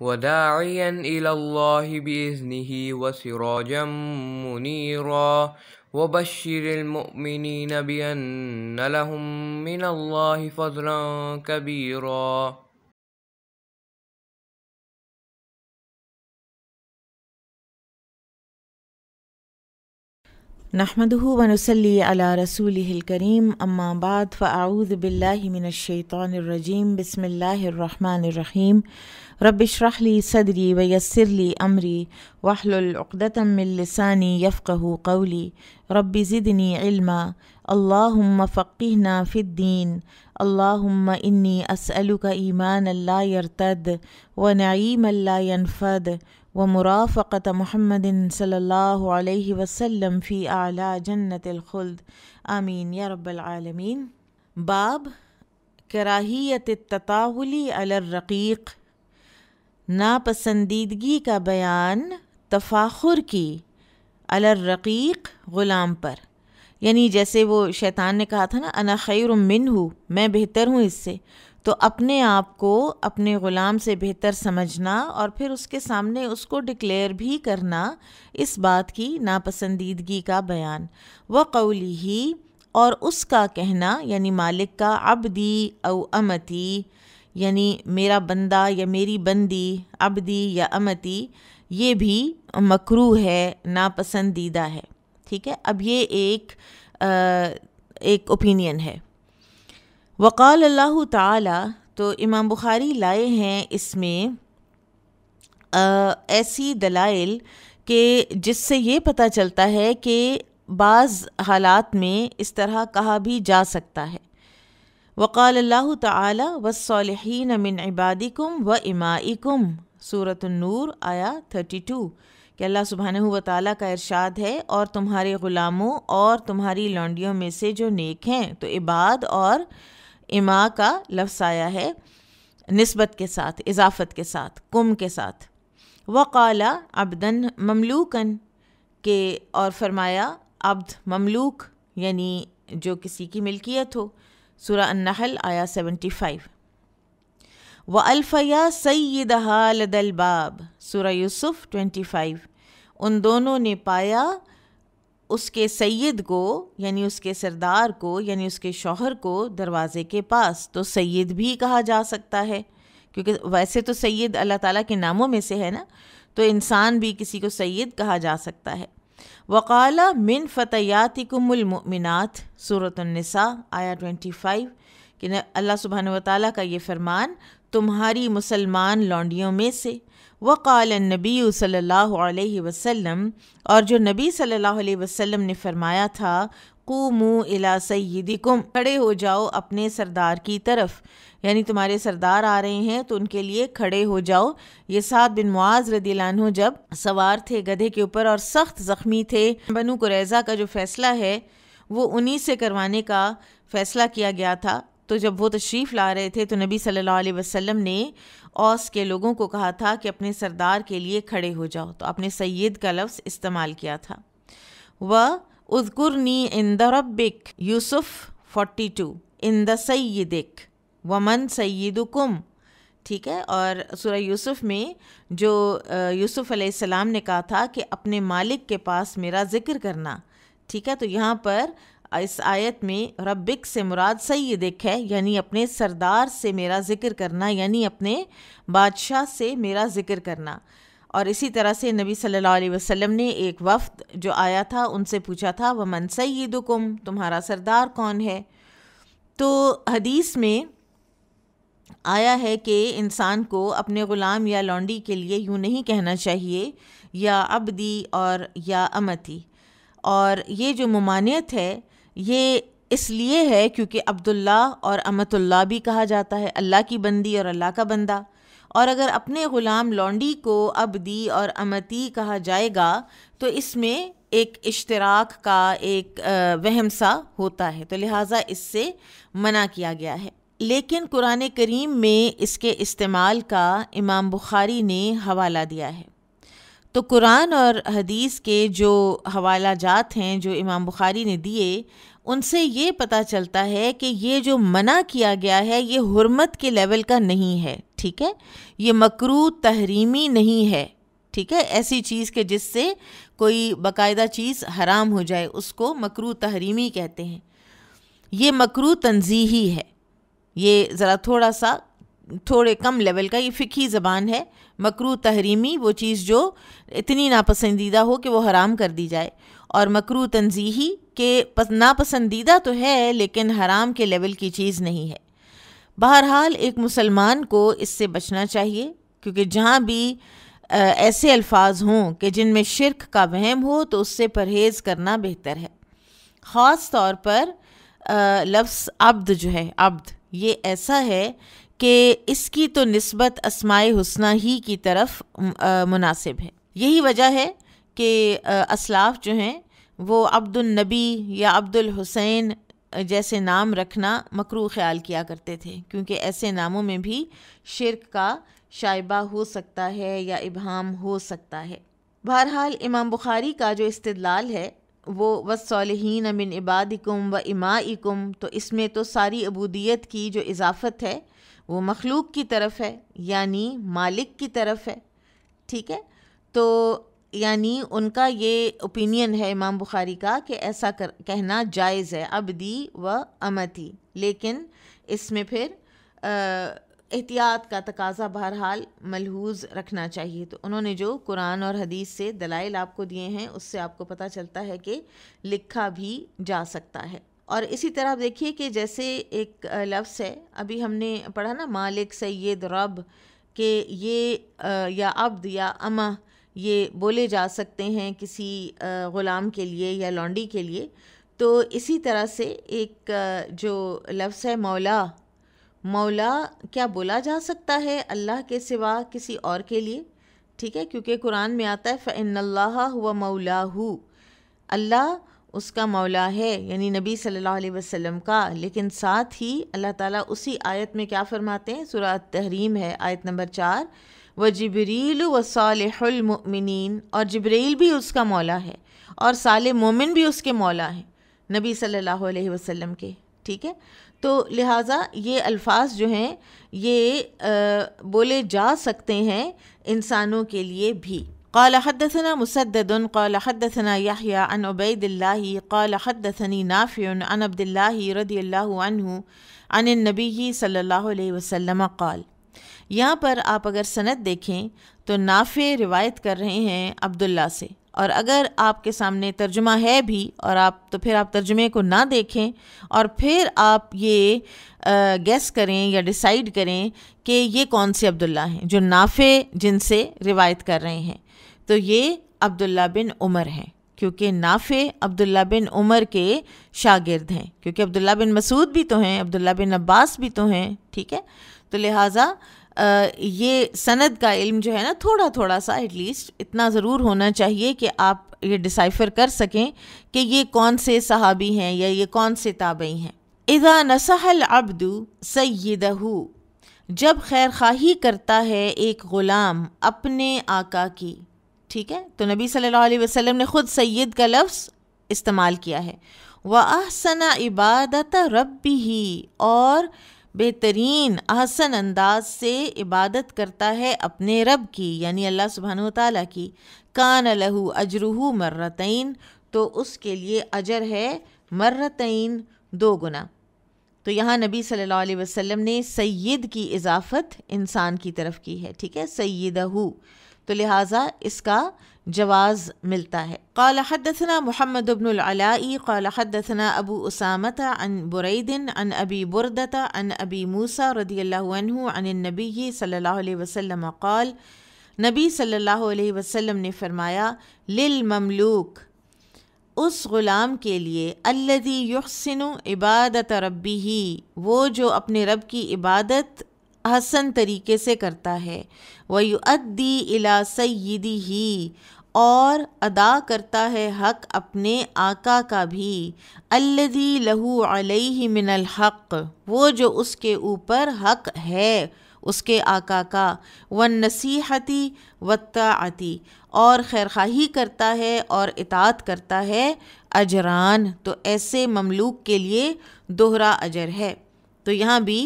وداعيا إلى الله بإذنه وسراجا منيرا وبشر المؤمنين بأن لهم من الله فضلا كبيرا نحمده ونصلي على رسوله الكريم أما بعد فأعوذ بالله من الشيطان الرجيم بسم الله الرحمن الرحيم رب اشرح لي صدري ويسر لي أمري واحلل عقدة من لساني يفقه قولي رب زدني علما اللهم فقهنا في الدين اللهم إني أسألك إيمانا لا يرتد ونعيما لا ينفد ومرافقة محمد صلى الله عليه وسلم في أعلى جنة الخلد آمين يا رب العالمين باب كراهية التطاول على الرقيق नापसंदीदगी का बयान तफाखुर की अलर्रकीक ग़ुलाम पर यानी जैसे वो शैतान ने कहा था ना अना खैर मिन हूँ मैं बेहतर हूँ इससे तो अपने आप को अपने ग़ुलाम से बेहतर समझना और फिर उसके सामने उसको डिक्लेयर भी करना इस बात की नापसंदीदगी का बयान व कौली ही और उसका कहना यानी मालिक का अबदी दी अमती यानी मेरा बंदा या मेरी बंदी अबदी या अमती ये भी मकरू है नापसंदीदा है ठीक है अब ये एक आ, एक ओपिनियन है वक़ाल अल्लाह ताला तो इमाम बुखारी लाए हैं इसमें आ, ऐसी दलाइल के जिससे ये पता चलता है कि बाज़ हालात में इस तरह कहा भी जा सकता है वक़ाल ताली वसालहन मिन इबादिकुम व इमाइकुम सूरत नूर आया 32 कि अल्लाह सुबहान व ताली का इरशाद है और तुम्हारे ग़ुलामों और तुम्हारी लौंडियों में से जो नेक हैं तो इबाद और इमा का लफ्स आया है नस्बत के साथ इजाफत के साथ कुम के साथ वक़ाला अबदन ममलूकन के और फरमाया अब्द ममलूक यानी जो किसी की मिल्कियत हो सूर्य नहल आया सेवेंटी फाइव व अल्फ़या सैद हालदलबाब सूर्य यूसुफ फ़ाइव उन दोनों ने पाया उसके सैयद को यानी उसके सरदार को यानि उसके शौहर को दरवाज़े के पास तो सैयद भी कहा जा सकता है क्योंकि वैसे तो सैयद अल्लाह ताली के नामों में से है ना तो इंसान भी किसी को सैयद कहा जा सकता है वकाल मिन फ़तयातिकुमिनत सूरत आया 25 कि अल्लाह सुबहान वाली का ये फरमान तुम्हारी मुसलमान लौंडियों में से वकाल नबी सल्ला वसम और जो नबी सल्ला वसम ने फरमाया था अला सदी कुम खड़े हो जाओ अपने सरदार की तरफ यानी तुम्हारे सरदार आ रहे हैं तो उनके लिए खड़े हो जाओ ये सात बिन मुआज रदीलानों जब सवार थे गधे के ऊपर और सख्त ज़ख्मी थे बनु कुरैज़ा का जो फ़ैसला है वो उन्हीं से करवाने का फ़ैसला किया गया था तो जब वो तशरीफ़ ला रहे थे तो नबी सल्लल्लाहु अलैहि वसल्लम ने औस के लोगों को कहा था कि अपने सरदार के लिए खड़े हो जाओ तो अपने सैयद का लफ्ज़ इस्तेमाल किया था वह उजकुरनी इन द रबिक यूसुफ फोर्टी टू इन द सैदिक वमन सैदुकुम ठीक है और सूर्य यूसुफ में जो यूसुफ अलैहिस्सलाम ने कहा था कि अपने मालिक के पास मेरा ज़िक्र करना ठीक है तो यहाँ पर इस आयत में रब्बिक से मुराद सैदिक है यानी अपने सरदार से मेरा ज़िक्र करना यानी अपने बादशाह से मेरा ज़िक्र करना और इसी तरह से नबी सल्लल्लाहु अलैहि वसल्लम ने एक वफ़द जो आया था उनसे पूछा था वमन सईदुकुम तुम्हारा सरदार कौन है तो हदीस में आया है कि इंसान को अपने ग़ुलाम या लॉन्डी के लिए यूँ नहीं कहना चाहिए या अबदी और या अमती और ये जो ममानियत है ये इसलिए है क्योंकि अब्दुल्ला और अमतुल्ला भी कहा जाता है अल्लाह की बंदी और अल्लाह का बंदा और अगर अपने ग़ुलाम लॉन्डी को अबदी और अमती कहा जाएगा तो इसमें एक इश्तराक का एक वहम सा होता है तो लिहाजा इससे मना किया गया है लेकिन कुरान करीम में इसके इस्तेमाल का इमाम बुखारी ने हवाला दिया है तो कुरान और हदीस के जो हवाला जात हैं जो इमाम बुखारी ने दिए उनसे ये पता चलता है कि ये जो मना किया गया है ये हरमत के लेवल का नहीं है ठीक है ये मकरू तहरीमी नहीं है ठीक है ऐसी चीज़ के जिससे कोई बाकायदा चीज़ हराम हो जाए उसको मकरू तहरीमी कहते हैं ये मकरू तनजीही है ये ज़रा थोड़ा सा थोड़े कम लेवल का ये फ़िकी ज़बान है मकरू तहरीमी वो चीज़ जो इतनी नापसंदीदा हो कि वो हराम कर दी जाए और मकरू तनजीही के नापसंदीदा तो है लेकिन हराम के लेवल की चीज़ नहीं है बहरहाल एक मुसलमान को इससे बचना चाहिए क्योंकि जहाँ भी ऐसे अल्फाज हों कि जिनमें शिरक का वहम हो तो उससे परहेज़ करना बेहतर है ख़ास तौर पर लफ्स अब्द जो है अब्द ये ऐसा है कि इसकी तो नस्बत असमाय हुसना ही की तरफ मुनासिब है यही वजह है कि असलाफ जो हैं वो अब्दुलनबी या अब्दुल हुसैन जैसे नाम रखना मकरू ख्याल किया करते थे क्योंकि ऐसे नामों में भी शिरक का शाइबा हो सकता है या इबहम हो सकता है बहरहाल इमाम बुखारी का जो इस्तदलाल है वो वसालहीन अमिन इबादिकुम व इमाइकुम तो इसमें तो सारी अबूदियत की जो इजाफ़त है वो मखलूक की तरफ है यानी मालिक की तरफ है ठीक है तो यानी उनका ये ओपिनियन है इमाम बुखारी का कि ऐसा कर कहना जायज़ है अब दी व अमती लेकिन इसमें फिर आ, एहतियात का तकाजा बहरहाल मलहूज रखना चाहिए तो उन्होंने जो कुरान और हदीस से दलाइल आपको दिए हैं उससे आपको पता चलता है कि लिखा भी जा सकता है और इसी तरह आप देखिए कि जैसे एक लफ्स है अभी हमने पढ़ा ना मालिक सैद रब के ये या अब्द या अमा ये बोले जा सकते हैं किसी ग़ुलाम के लिए या लॉन्डी के लिए तो इसी तरह से एक जो लफ्स है मौला मौला क्या बोला जा सकता है अल्लाह के सिवा किसी और के लिए ठीक है क्योंकि कुरान में आता है फ़ैनल्ला हुआ मौला हु अल्लाह उसका मौला है यानी नबी सल्लल्लाहु अलैहि वसल्लम का लेकिन साथ ही अल्लाह ताला उसी आयत में क्या फ़रमाते हैं सुरात तहरीम है आयत नंबर चार व जबरील व सालमिन और जबरील भी उसका मौला है और साल मोमिन भी उसके मौला हैं नबी सल्ला वसलम के ठीक है तो लिहाजा ये अल्फाज जो हैं ये आ, बोले जा सकते हैं इंसानों के लिए भी قال حدثنا مسدد قال حدثنا يحيى عن عبيد الله قال حدثني نافع عن عبد الله رضي الله عنه عن النبي صلى الله عليه وسلم قال यहाँ पर आप अगर सनद देखें तो नाफे रिवायत कर रहे हैं अब्दुल्ला से और अगर आपके सामने तर्जुमा है भी और आप तो फिर आप तर्जुमे को ना देखें और फिर आप ये गैस करें या डिसाइड करें कि ये कौन से अब्दुल्ला हैं जो नाफे जिनसे रिवायत कर रहे हैं तो ये अब्दुल्ला बिन उमर हैं क्योंकि नाफे अब्दुल्ला बिन उमर के शागिर्द हैं क्योंकि अब्दुल्ला बिन मसूद भी तो हैं अब्दुल्ला बिन अब्बास भी तो हैं ठीक है तो लिहाजा ये सनद का इल्म जो है ना थोड़ा थोड़ा सा एटलीस्ट इतना ज़रूर होना चाहिए कि आप ये डिसाइफर कर सकें कि ये कौन से सहाबी हैं या ये कौन से ताबई हैं इज़ा नसहल अब्दू सैदहू जब खैर खाही करता है एक ग़ुलाम अपने आका की ठीक है तो नबी सल्लल्लाहु अलैहि वसल्लम ने ख़ुद सैद का लफ्ज़ इस्तेमाल किया है व आहसना इबादत रबी ही और बेहतरीन आसन अंदाज से इबादत करता है अपने रब की यानी अल्लाह सुबहान ताली की कान लहू अजरूह मर्रतैन तो उसके लिए अजर है मर्रतैन दो गुना तो यहाँ नबी सल्लल्लाहु अलैहि वसल्लम ने सैद की इजाफ़त इंसान की तरफ की है ठीक है सैदहू तो लिहाजा इसका जवाज़ मिलता है कौल हदसना मोहम्मद अबनलाई कौल हदसना अबू उसामत अन बुरैदिन अन अबी बुरदता अन अबी मूसा रदी अनबी सल्ला वसम कौल नबी सल्ला वसम ने फ़रमाया लिल ममलूक उस ग़ुलाम के लिए अल्लदी युसन इबादत रबी ही वो जो अपने रब की इबादत हसन तरीके से करता है वयुअद्दी अला सैदी ही और अदा करता है हक अपने आका का भी अल्लदी लहू अलैहि मिनल हक वो जो उसके ऊपर हक है उसके आका का व नसीहती वती और खैरखाही करता है और इतात करता है अजरान तो ऐसे ममलूक के लिए दोहरा अजर है तो यहाँ भी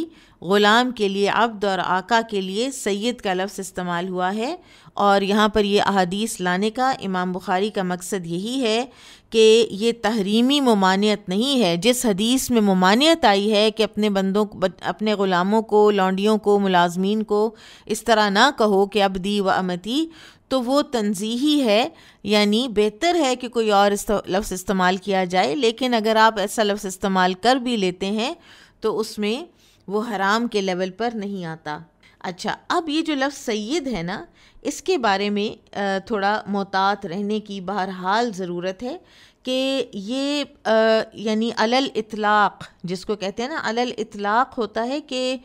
ग़ुलाम के लिए अब्द और आका के लिए सैद का लफ्ज़ इस्तेमाल हुआ है और यहाँ पर ये अहदीस लाने का इमाम बुखारी का मकसद यही है कि ये तहरीमी ममानियत नहीं है जिस हदीस में ममानियत आई है कि अपने बंदों अपने ग़ुलामों को लौंडियों को मुलाजमीन को इस तरह ना कहो कि अब दी व अमती तो वो तनजीही है यानी बेहतर है कि कोई और लफ्ज़ इस्तेमाल किया जाए लेकिन अगर आप ऐसा लफ्ज़ इस्तेमाल कर भी लेते हैं तो उसमें वो हराम के लेवल पर नहीं आता अच्छा अब ये जो लफ्ज़ सैद है ना इसके बारे में थोड़ा मोहतात रहने की बहरहाल ज़रूरत है कि ये यानी अलल इतलाक़ जिसको कहते हैं ना अलल इतलाक़ होता है कि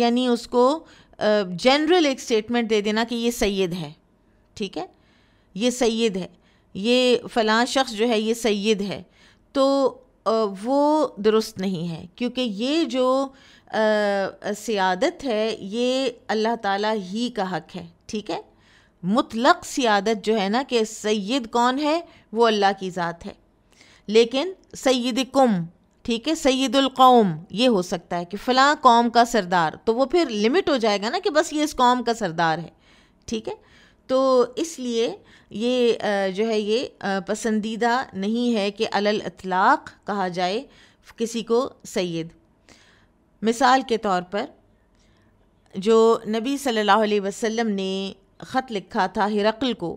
यानी उसको जनरल एक स्टेटमेंट दे देना कि ये सैद है ठीक है ये सैद है ये फ़लाँ शख्स जो है ये सैद है तो वो दुरुस्त नहीं है क्योंकि ये जो सियादत है ये अल्लाह ताला ही का हक है ठीक है मुतलक सियादत जो है ना कि सैद कौन है वो अल्लाह की ज़ात है लेकिन सैद कुम ठीक है सैदुलकौम ये हो सकता है कि फ़लाँ कौम का सरदार तो वो फिर लिमिट हो जाएगा ना कि बस ये इस कौम का सरदार है ठीक है तो इसलिए ये जो है ये पसंदीदा नहीं है कि अलल अतलाक़ कहा जाए किसी को सैद मिसाल के तौर पर जो नबी सल्लल्लाहु अलैहि वसल्लम ने ख़त लिखा था हिरकल को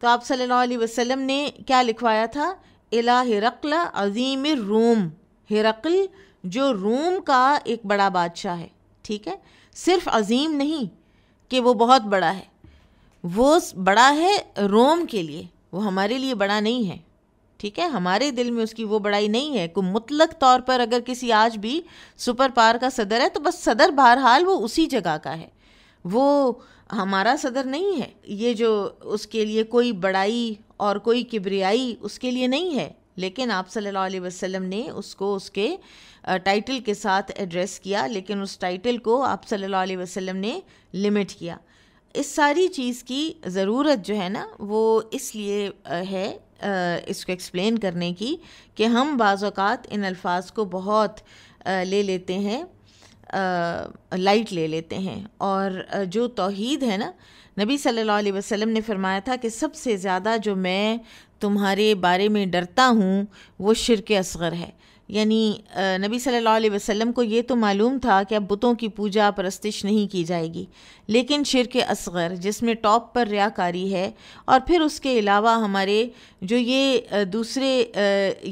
तो आप सल्लल्लाहु अलैहि वसल्लम ने क्या लिखवाया था अला हिरकल अज़ीम रूम हिरकल जो रूम का एक बड़ा बादशाह है ठीक है सिर्फ अज़ीम नहीं कि वो बहुत बड़ा है वो बड़ा है रोम के लिए वो हमारे लिए बड़ा नहीं है ठीक है हमारे दिल में उसकी वो बड़ाई नहीं है को मुतलक तौर पर अगर किसी आज भी सुपर पावर का सदर है तो बस सदर बहरहाल वो उसी जगह का है वो हमारा सदर नहीं है ये जो उसके लिए कोई बड़ाई और कोई किबरियाई उसके लिए नहीं है लेकिन आप सल्लल्लाहु अलैहि वसल्लम ने उसको उसके टाइटल के साथ एड्रेस किया लेकिन उस टाइटल को आप सल्लल्लाहु अलैहि वसल्लम ने लिमिट किया इस सारी चीज़ की ज़रूरत जो है ना वो इसलिए है इसको एक्सप्लेन करने की कि हम बाज़ात इन अल्फाज को बहुत ले लेते हैं लाइट ले लेते हैं और जो तोहद है ना नबी सल्लल्लाहु अलैहि वसल्लम ने फरमाया था कि सबसे ज़्यादा जो मैं तुम्हारे बारे में डरता हूँ वो शिरक असगर है यानी नबी सल्लल्लाहु अलैहि वसल्लम को ये तो मालूम था कि अब बुतों की पूजा परस्तिश नहीं की जाएगी लेकिन शिरक असगर जिसमें टॉप पर रियाकारी है और फिर उसके अलावा हमारे जो ये दूसरे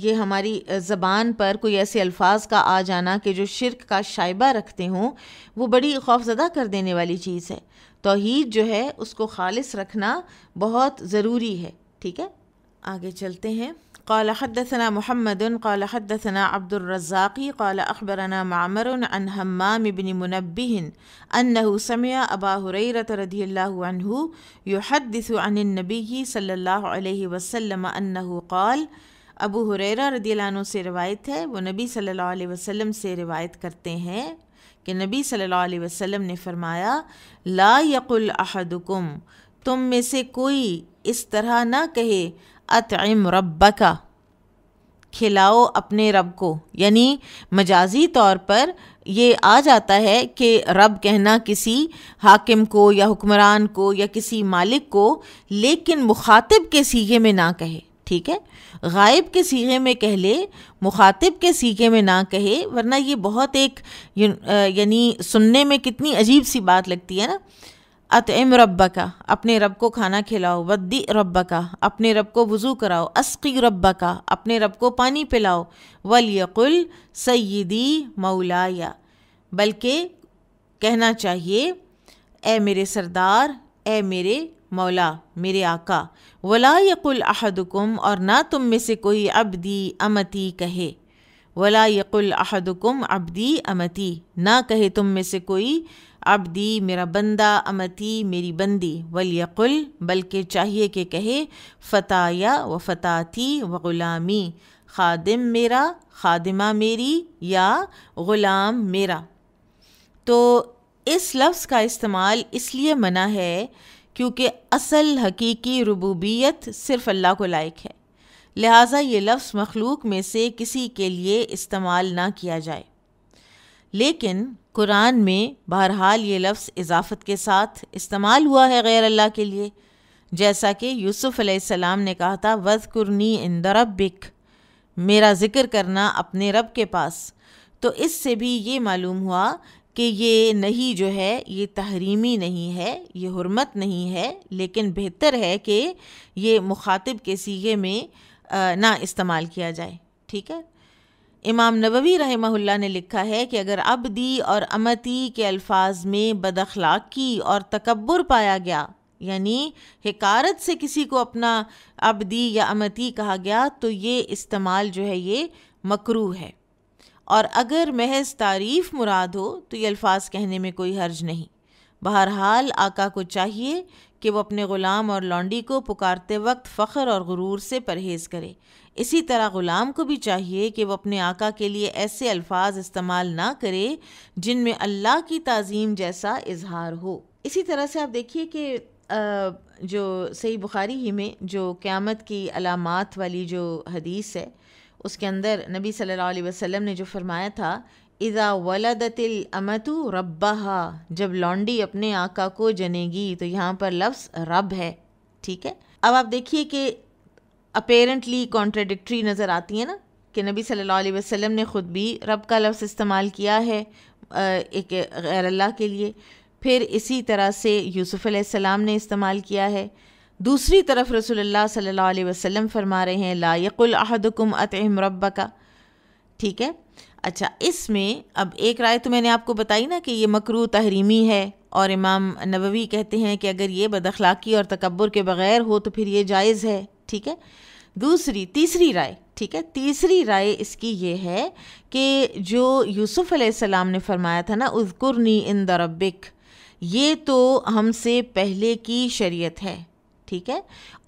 ये हमारी ज़बान पर कोई ऐसे अल्फाज का आ जाना कि जो शिरक का शाइबा रखते हों वो बड़ी खौफजदा कर देने वाली चीज़ है तोहद जो है उसको खालिस रखना बहुत ज़रूरी है ठीक है आगे चलते हैं قال حدثنا محمد قال حدثنا عبد الرزاق قال أخبرنا معمر عن همام بن منبه أنه سمع أبا هريرة رضي الله عنه يحدث عن النبي صلى الله عليه वसल्लम अन्नहु कौल अबू हुरैरा रदीलानों से रिवायत है वो नबी सल्लल्लाहु अलैहि वसल्लम से रिवायत करते हैं कि नबी सल्लल्लाहु अलैहि वसल्लम ने फरमाया ला यकुल अहदुकुम तुम में से कोई इस तरह ना कहे अतम का खिलाओ अपने रब को यानी मजाजी तौर पर ये आ जाता है कि रब कहना किसी हाकिम को या हुक्मरान को या किसी मालिक को लेकिन मुखातिब के सीगे में ना कहे ठीक है गायब के सीगे में कह ले मुखातिब के सीगे में ना कहे वरना ये बहुत एक यानी सुनने में कितनी अजीब सी बात लगती है ना अतम रब्बा का अपने रब को खाना खिलाओ वद्दी रब्बा का अपने रब को वज़ू कराओ अस्की रब्बा का अपने रब को पानी पिलाओ वलयकुल सैदी मौलाया बल्कि कहना चाहिए ए मेरे सरदार ए मेरे मौला मेरे आका वला यकुल अहदकुम और ना तुम में से कोई अबदी अमती कहे वला यकुल अहदकुम अबदी अमती ना कहे तुम में से कोई अबदी मेरा बंदा अमती मेरी बंदी वलियकुल बल्कि चाहिए कि कहे फ़ताया व फ़ताती व ग़ुलामी खादिम मेरा खादिमा मेरी या ग़ुलाम मेरा तो इस लफ्ज़ का इस्तेमाल इसलिए मना है क्योंकि असल हकीकी रबूबियत सिर्फ़ अल्लाह को लायक है लिहाजा ये लफ्ज़ मखलूक में से किसी के लिए इस्तेमाल ना किया जाए लेकिन कुरान में बहरहाल ये लफ्ज़ इजाफत के साथ इस्तेमाल हुआ है गैर अल्लाह के लिए जैसा कि यूसुफ़ अलैहिस्सलाम ने कहा था वज़ कुरनी इन दरबिक मेरा ज़िक्र करना अपने रब के पास तो इससे भी ये मालूम हुआ कि ये नहीं जो है ये तहरीमी नहीं है ये हरमत नहीं है लेकिन बेहतर है कि ये मुखातिब के सीगे में ना इस्तेमाल किया जाए ठीक है इमाम नबवी रहमहुल्ला ने लिखा है कि अगर अबदी और अमती के अल्फाज में बदखलाकी और तकबर पाया गया यानी हकारत से किसी को अपना अबदी या अमती कहा गया तो ये इस्तेमाल जो है ये मकरू है और अगर महज तारीफ़ मुराद हो तो ये अल्फाज कहने में कोई हर्ज नहीं बहरहाल आका को चाहिए कि वो अपने ग़ुलाम और लॉन्डी को पुकारते वक्त फ़ख्र और गुरूर से परहेज़ करे इसी तरह ग़ुलाम को भी चाहिए कि वह अपने आका के लिए ऐसे अल्फाज इस्तेमाल ना करे जिनमें अल्लाह की तज़ीम जैसा इजहार हो इसी तरह से आप देखिए कि जो सही बुखारी ही में जो क़्यामत की अलामत वाली जो हदीस है उसके अंदर नबी सल्लल्लाहु अलैहि वसल्लम ने जो फरमाया था इज़ा वलदतिल अमतु रब्बहा जब लॉन्डी अपने आका को जनेगी तो यहाँ पर लफ्ज़ रब है ठीक है अब आप देखिए कि अपेरेंटली कॉन्ट्रडिक्ट्री नज़र आती हैं ना कि नबी सल्लल्लाहु अलैहि वसल्लम ने ख़ुद भी रब का लफ्ज़ इस्तेमाल किया है एक गैर अल्लाह के लिए फिर इसी तरह से यूसुफ़ अलैहिस्सलाम ने इस्तेमाल किया है दूसरी तरफ रसोल्ला सल्ला वसम फरमा रहे हैं लायकुलहदकुम अतम रब्बा का ठीक है अच्छा इसमें अब एक राय तो मैंने आपको बताई ना कि ये मकरू तहरीमी है और इमाम नबवी कहते हैं कि अगर ये बदखलाक़ी और तकबर के बग़ैर हो तो फिर ये जायज़ है ठीक है दूसरी तीसरी राय ठीक है तीसरी राय इसकी ये है कि जो यूसुफ़ सलाम ने फरमाया था ना उजकुरनी इन दरबिक ये तो हमसे पहले की शरीयत है ठीक है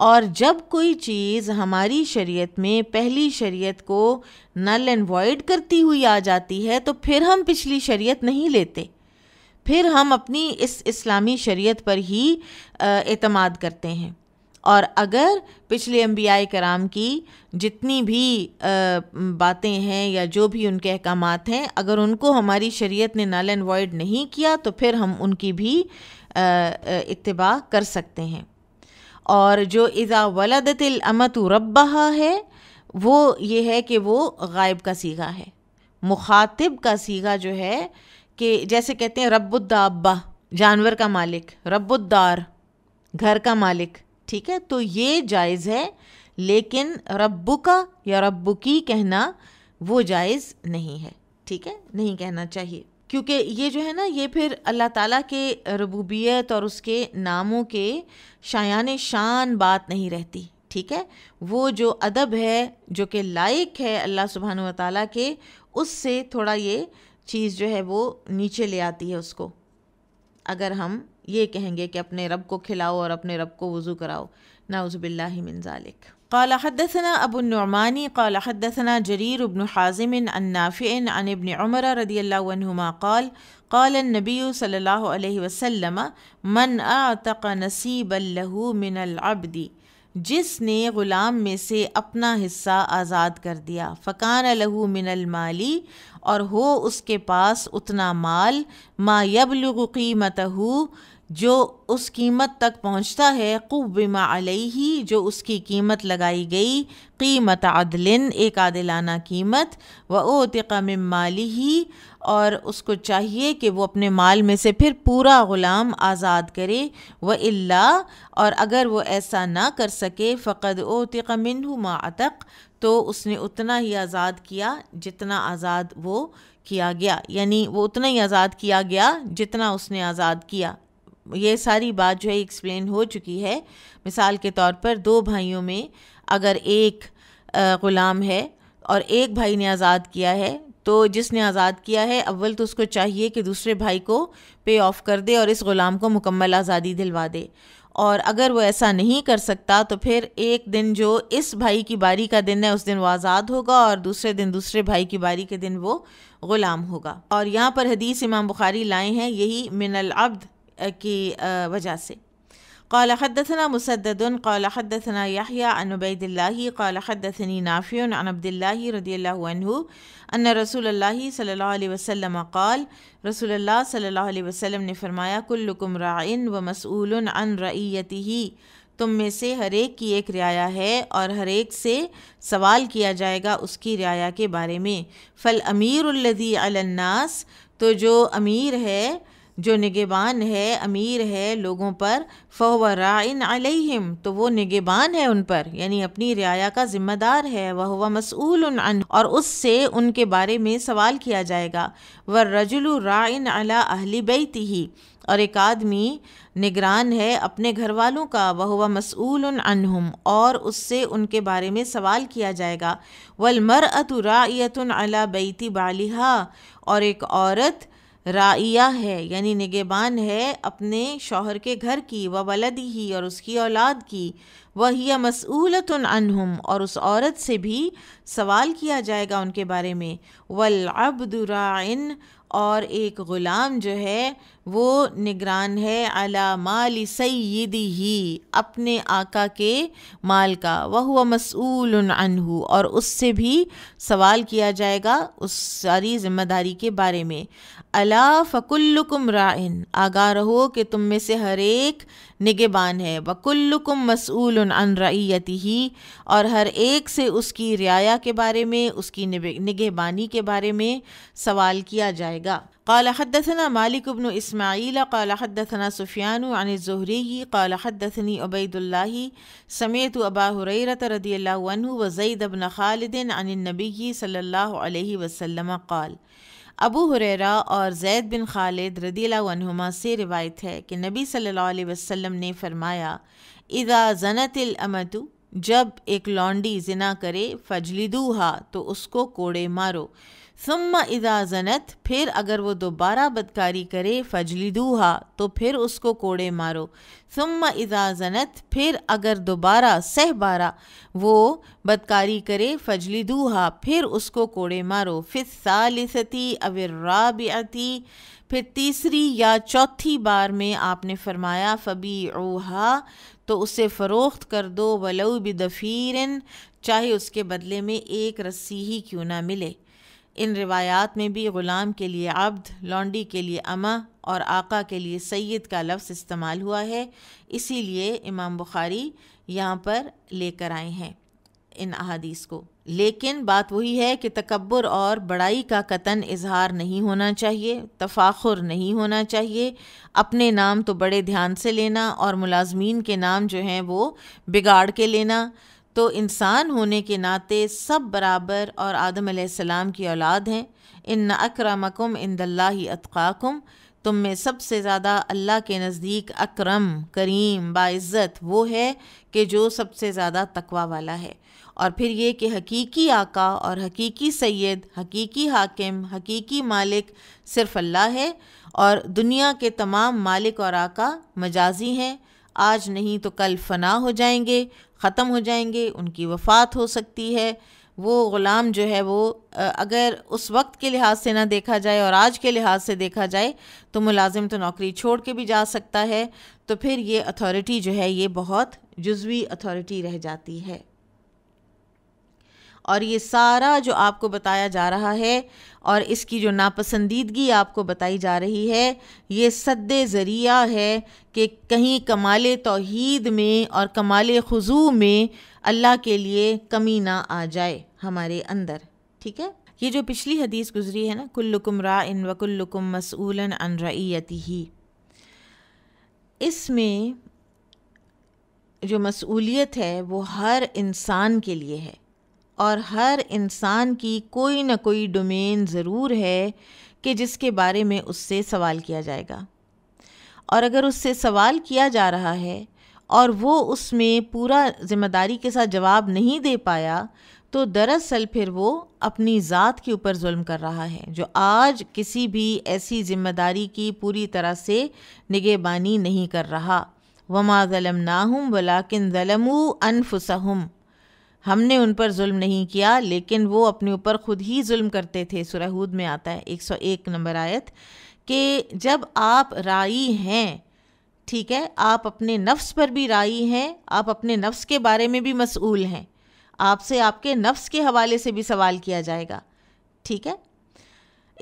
और जब कोई चीज़ हमारी शरीयत में पहली शरीयत को नल एंड वॉइड करती हुई आ जाती है तो फिर हम पिछली शरीयत नहीं लेते फिर हम अपनी इस इस्लामी शरीयत पर ही एतमाद करते हैं और अगर पिछले एम बी कराम की जितनी भी बातें हैं या जो भी उनके अहकाम हैं अगर उनको हमारी शरीयत ने नाल एंड वॉइड नहीं किया तो फिर हम उनकी भी इतबा कर सकते हैं और जो इज़ा वलदतिल रबा है वो ये है कि वो गायब का सीगा है मुखातिब का सीगा जो है कि जैसे कहते हैं रब्बुद्दाब्बा जानवर का मालिक रबुद्दार घर का मालिक ठीक है तो ये जायज़ है लेकिन रब्बू का या रब्बू की कहना वो जायज़ नहीं है ठीक है नहीं कहना चाहिए क्योंकि ये जो है ना ये फिर अल्लाह ताला के रबूबियत और उसके नामों के शायान शान बात नहीं रहती ठीक है वो जो अदब है जो कि लायक है अल्लाह सुबहान व के उससे थोड़ा ये चीज़ जो है वो नीचे ले आती है उसको अगर हम ये कहेंगे कि अपने रब को खिलाओ और अपने रब को वज़ू कराओ नाउज़बिल्ला मिनजालिक قال حدثنا ابو النعمان قال حدثنا جرير بن حازم عن نافع عن ابن عمر رضي الله عنهما قال قال النبي صلى الله عليه وسلم من اعتق نصيبا له من العبد غلام میں سے اپنا حصہ آزاد کر دیا दिया له من المال اور ہو اس کے پاس اتنا مال ما يبلغ قيمته जो उस कीमत तक पहुंचता है कुबिमा ही जो उसकी कीमत लगाई गई कीमत अदलिन एक आदिलाना कीमत व ओतकम माली ही और उसको चाहिए कि वो अपने माल में से फिर पूरा ग़ुलाम आज़ाद करे व अल्ला और अगर वो ऐसा ना कर सके फ़क़द ओतकमिन मातक तो उसने उतना ही आज़ाद किया जितना आज़ाद वो किया गया यानी वो उतना ही आज़ाद किया गया जितना उसने आज़ाद किया ये सारी बात जो है एक्सप्लेन हो चुकी है मिसाल के तौर पर दो भाइयों में अगर एक ग़ुलाम है और एक भाई ने आज़ाद किया है तो जिसने आज़ाद किया है अव्वल तो उसको चाहिए कि दूसरे भाई को पे ऑफ कर दे और इस ग़ुलाम को मुकम्मल आज़ादी दिलवा दे और अगर वो ऐसा नहीं कर सकता तो फिर एक दिन जो इस भाई की बारी का दिन है उस दिन वो आज़ाद होगा और दूसरे दिन दूसरे भाई की बारी के दिन वो ग़ुलाम होगा और यहाँ पर हदीस इमाम बुखारी लाए हैं यही मिनल अब्द की वजह से قال حدثنا مسدد قال حدثنا يحيى عن عبيد الله قال حدثني نافع عن عبد الله رضي الله عنه أن रसूल अल्लाह सल्लल्लाहु अलैहि वसल्लम قال रसूल अल्लाह सल्लल्लाहु अलैहि वसल्लम ने फरमाया कुल्लुकुम राइन व मसऊल अन रईयती तुम में से हर एक की एक रियाया है और हर एक से सवाल किया जाएगा उसकी रियाया के बारे में फल अमीर अमीरदी अलन्नास तो जो अमीर है जो निगेबान है अमीर है लोगों पर फ़वराइन अलैहिम तो वो निगेबान है उन पर यानी अपनी रियाया का ज़िम्मेदार है वह व मसूल और उससे उनके बारे में सवाल किया जाएगा व रजुल राइन अला अहली बैती ही और एक आदमी निगरान है अपने घर वालों का वह व मसूल अनहुम और उससे उनके बारे में सवाल किया जाएगा वलमर अतुरायतन अला बैती बालिहा और एक औरत राइया है यानी निगेबान है अपने शौहर के घर की व वलदी ही और उसकी औलाद की वही मसूलत अनहुम और उस औरत से भी सवाल किया जाएगा उनके बारे में वल और एक ग़ुलाम जो है वो निगरान है अला माल सैदी ही अपने आका के माल का वह हुआ मसूल अनहू और उससे भी सवाल किया जाएगा उस सारी ज़िम्मेदारी के बारे में अला फ़कुल्लुकुम राइन आगा रहो कि तुम में से हर एक निगेबान है वकुल्लुकुम मसूल अन रैयती ही और हर एक से उसकी रियाया के बारे में उसकी निगेबानी के बारे में सवाल किया जाएगा قال حدثنا مالك بن اسماعيل قال حدثنا سفيان عن الزهري قال حدثني عبيد الله سمعت ابا هريره رضي الله عنه وزيد بن خالد عن النبي صلى الله عليه وسلم قال अबू हुरेरा और जैद बिन खालिद रदीलामा से रिवायत है कि नबी सल्लल्लाहु अलैहि वसल्लम ने फरमाया इदा जनतिल अमतु जब एक लौंडी जिना करे फजलिदूहा तो उसको कोड़े मारो सम्मा इदा जनत फिर अगर वो दोबारा बदकारी करे फजली दूहा तो फिर उसको कोड़े मारो सम्मा इदा जनत फिर अगर दोबारा सहबारा वो बदकारी करे फजली दूहा फिर उसको कोड़े मारो फिर सालिसती अविर्राबियती फिर तीसरी या चौथी बार में आपने फरमाया फ़बी ओहा तो उसे फ़रोख्त कर दो वलऊ बदफ़ीरन चाहे उसके बदले में एक रस्सी ही क्यों ना मिले इन रिवायात में भी ग़ुलाम के लिए अब्द लॉन्डी के लिए अमा और आका के लिए सैद का लफ्ज़ इस्तेमाल हुआ है इसीलिए इमाम बुखारी यहाँ पर लेकर आए हैं इन अहादीस को लेकिन बात वही है कि तकबर और बड़ाई का कतन इजहार नहीं होना चाहिए तफाखुर नहीं होना चाहिए अपने नाम तो बड़े ध्यान से लेना और मुलाजमीन के नाम जो हैं वो बिगाड़ के लेना तो इंसान होने के नाते सब बराबर और आदम सलाम की औलाद हैं इन अक्रमकुम इंदल्ला अतकाकुम तुम में सबसे ज़्यादा अल्लाह के नज़दीक अक्रम करीम बाज़्ज़त वो है कि जो सबसे ज़्यादा तकवा वाला है और फिर ये कि हकीकी आका और हकीकी सैयद हकीकी हाकिम हकीकी मालिक सिर्फ़ अल्लाह है और दुनिया के तमाम मालिक और आका मजाजी हैं आज नहीं तो कल फना हो जाएंगे ख़त्म हो जाएंगे उनकी वफ़ात हो सकती है वो ग़ुलाम जो है वो अगर उस वक्त के लिहाज से ना देखा जाए और आज के लिहाज से देखा जाए तो मुलाजिम तो नौकरी छोड़ के भी जा सकता है तो फिर ये अथॉरिटी जो है ये बहुत जुजवी अथॉरिटी रह जाती है और ये सारा जो आपको बताया जा रहा है और इसकी जो नापसंदीदगी आपको बताई जा रही है ये सद ज़रिया है कि कहीं कमाल तोहद में और कमाल खजू में अल्लाह के लिए कमी ना आ जाए हमारे अंदर ठीक है ये जो पिछली हदीस गुजरी है ना कुल्लुकुम रा इन वकुल्लुकुम मसूलन अन रईती ही इसमें जो मसूलियत है वो हर इंसान के लिए है और हर इंसान की कोई ना कोई डोमेन ज़रूर है कि जिसके बारे में उससे सवाल किया जाएगा और अगर उससे सवाल किया जा रहा है और वो उसमें पूरा ज़िम्मेदारी के साथ जवाब नहीं दे पाया तो दरअसल फिर वो अपनी ज़ात के ऊपर जुल्म कर रहा है जो आज किसी भी ऐसी ज़िम्मेदारी की पूरी तरह से निगेबानी नहीं कर रहा वमा ज़लम नाहम वलाकिन ज़लमू अनफुसहम हमने उन पर जुल्म नहीं किया लेकिन वो अपने ऊपर ख़ुद ही जुल्म करते थे सुरहूद में आता है 101 नंबर आयत कि जब आप राई हैं ठीक है आप अपने नफ्स पर भी राई हैं आप अपने नफ्स के बारे में भी मसूल हैं आपसे आपके नफ्स के हवाले से भी सवाल किया जाएगा ठीक है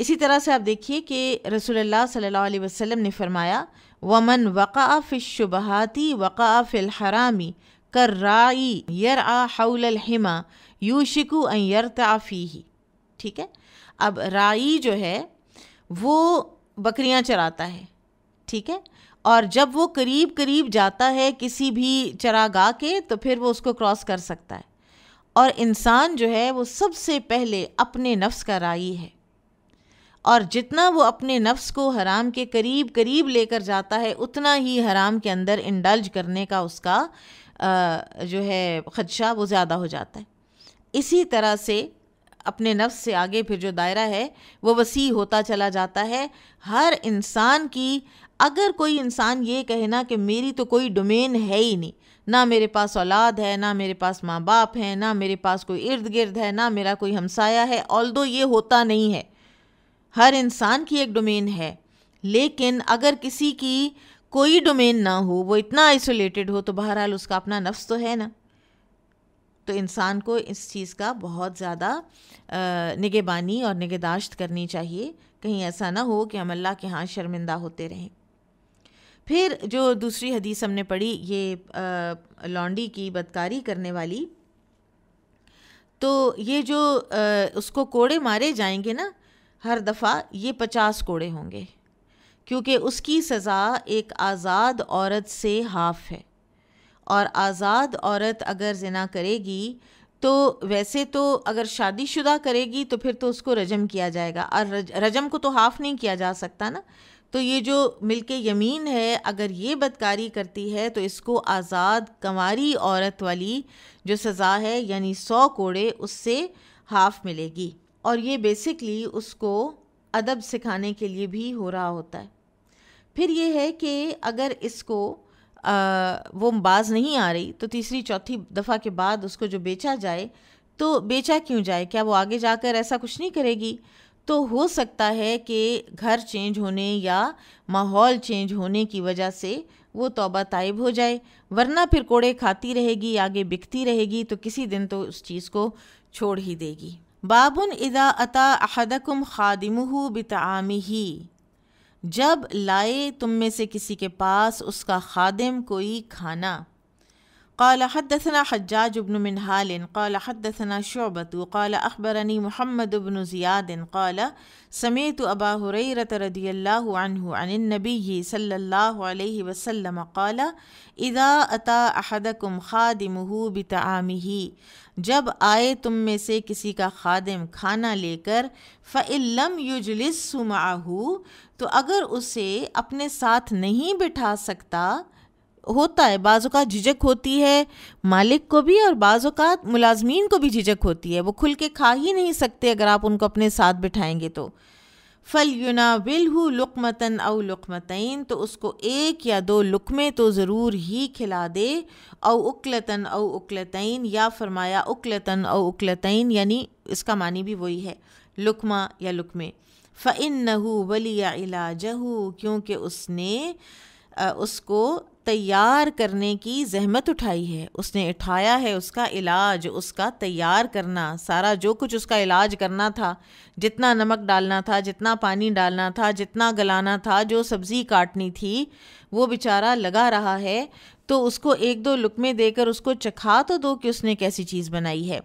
इसी तरह से आप देखिए कि रसोल्ला सल्ला वसम ने फरमाया वमन वक़ाफ फ़िशुबहाती वक़ा हरामी कर्राई यर आ हौल हिमा यूशिकु अन ताफ़ी ठीक है अब राई जो है वो बकरियां चराता है ठीक है और जब वो करीब करीब जाता है किसी भी चरागाह के तो फिर वो उसको क्रॉस कर सकता है और इंसान जो है वो सबसे पहले अपने नफ्स का राई है और जितना वो अपने नफ्स को हराम के करीब करीब लेकर जाता है उतना ही हराम के अंदर इंडल्ज करने का उसका जो है ख़दशा वो ज़्यादा हो जाता है इसी तरह से अपने नफ्स से आगे फिर जो दायरा है वो वसी होता चला जाता है हर इंसान की अगर कोई इंसान ये कहना कि मेरी तो कोई डोमेन है ही नहीं ना मेरे पास औलाद है ना मेरे पास माँ बाप हैं ना मेरे पास कोई इर्द गिर्द है ना मेरा कोई हमसाया है ऑल दो ये होता नहीं है हर इंसान की एक डोमेन है लेकिन अगर किसी की कोई डोमेन ना हो वो इतना आइसोलेटेड हो तो बहरहाल उसका अपना नफ्स तो है ना तो इंसान को इस चीज़ का बहुत ज़्यादा निगेबानी और निगहदाश्त करनी चाहिए कहीं ऐसा ना हो कि हम अल्लाह के यहाँ शर्मिंदा होते रहें फिर जो दूसरी हदीस हमने पढ़ी ये लॉन्डी की बदकारी करने वाली तो ये जो आ, उसको कोड़े मारे जाएंगे ना हर दफ़ा ये पचास कोड़े होंगे क्योंकि उसकी सज़ा एक आज़ाद औरत से हाफ है और आज़ाद औरत अगर जना करेगी तो वैसे तो अगर शादीशुदा करेगी तो फिर तो उसको रजम किया जाएगा और रज, रजम को तो हाफ़ नहीं किया जा सकता ना तो ये जो मिलके यमीन है अगर ये बदकारी करती है तो इसको आज़ाद कंवारी औरत वाली जो सज़ा है यानी सौ कोड़े उससे हाफ़ मिलेगी और ये बेसिकली उसको अदब सिखाने के लिए भी हो रहा होता है फिर ये है कि अगर इसको आ, वो बाज नहीं आ रही तो तीसरी चौथी दफ़ा के बाद उसको जो बेचा जाए तो बेचा क्यों जाए क्या वो आगे जाकर ऐसा कुछ नहीं करेगी तो हो सकता है कि घर चेंज होने या माहौल चेंज होने की वजह से वो तोबा तायब हो जाए वरना फिर कोड़े खाती रहेगी आगे बिकती रहेगी तो किसी दिन तो उस चीज़ को छोड़ ही देगी बाबुन इदा अता अहदकुम खादिमहू बितामी ही जब लाए तुम में से किसी के पास उसका खादिम कोई खाना قال حدثنا حجاج بن منهال قال حدثنا شعبة قال أخبرني محمد بن زياد قال سمعت أبا هريرة رضي الله عنه عن النبي صلى الله عليه وسلم قال إذا أتى أحدكم خادمه بطعامه जब आए तुम में से किसी का खादिम खाना लेकर फ़िल्लम सुमाहू तो अगर उसे अपने साथ नहीं बिठा सकता होता है बाज़ झिझक होती है मालिक को भी और बाज़ मुलाजमीन को भी झिझक होती है वो खुल के खा ही नहीं सकते अगर आप उनको अपने साथ बिठाएंगे तो फल युना विल हु लुकमतन अव लुकमतन तो उसको एक या दो लुकमे तो ज़रूर ही खिला दे अव उकलतन अव उकलतन या फरमाया उकलतन अव उकलतन यानी इसका मानी भी वही है लुकमा या लुकमे फ़िन नहू वलिया इलाजहू क्योंकि उसने उसको तैयार करने की जहमत उठाई है उसने उठाया है उसका इलाज उसका तैयार करना सारा जो कुछ उसका इलाज करना था जितना नमक डालना था जितना पानी डालना था जितना गलाना था जो सब्ज़ी काटनी थी वो बेचारा लगा रहा है तो उसको एक दो लुकमे देकर उसको चखा तो दो कि उसने कैसी चीज़ बनाई है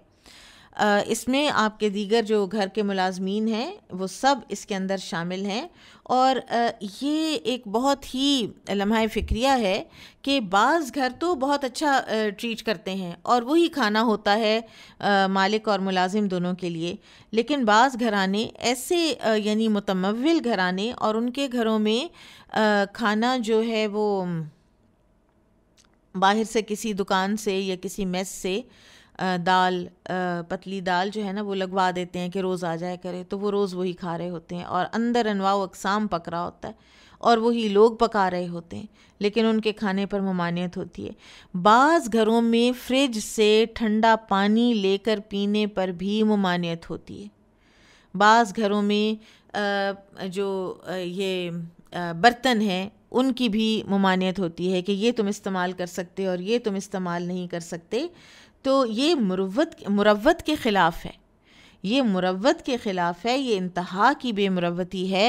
इसमें आपके दीगर जो घर के मुलाजमीन हैं वो सब इसके अंदर शामिल हैं और ये एक बहुत ही लम्हा फ़िक्रिया है कि बाज़ घर तो बहुत अच्छा ट्रीट करते हैं और वही खाना होता है मालिक और मुलाजिम दोनों के लिए लेकिन बाज़ घराने ऐसे यानी मतमविल घराने और उनके घरों में खाना जो है वो बाहर से किसी दुकान से या किसी मेस से दाल पतली दाल जो है ना वो लगवा देते हैं कि रोज़ आ जाए करे तो वो रोज़ वही खा रहे होते हैं और अंदर अनवाव अकसाम पक रहा होता है और वही लोग पका रहे होते हैं लेकिन उनके खाने पर ममानियत होती है बाज़ घरों में फ्रिज से ठंडा पानी लेकर पीने पर भी ममानियत होती है बाज़ घरों में जो ये बर्तन हैं उनकी भी ममानियत होती है कि ये तुम इस्तेमाल कर सकते हो और ये तुम इस्तेमाल नहीं कर सकते तो ये मुरवत मुरवत के ख़िलाफ़ है ये मुरवत के ख़िलाफ़ है ये इंतहा की बेमुरवती है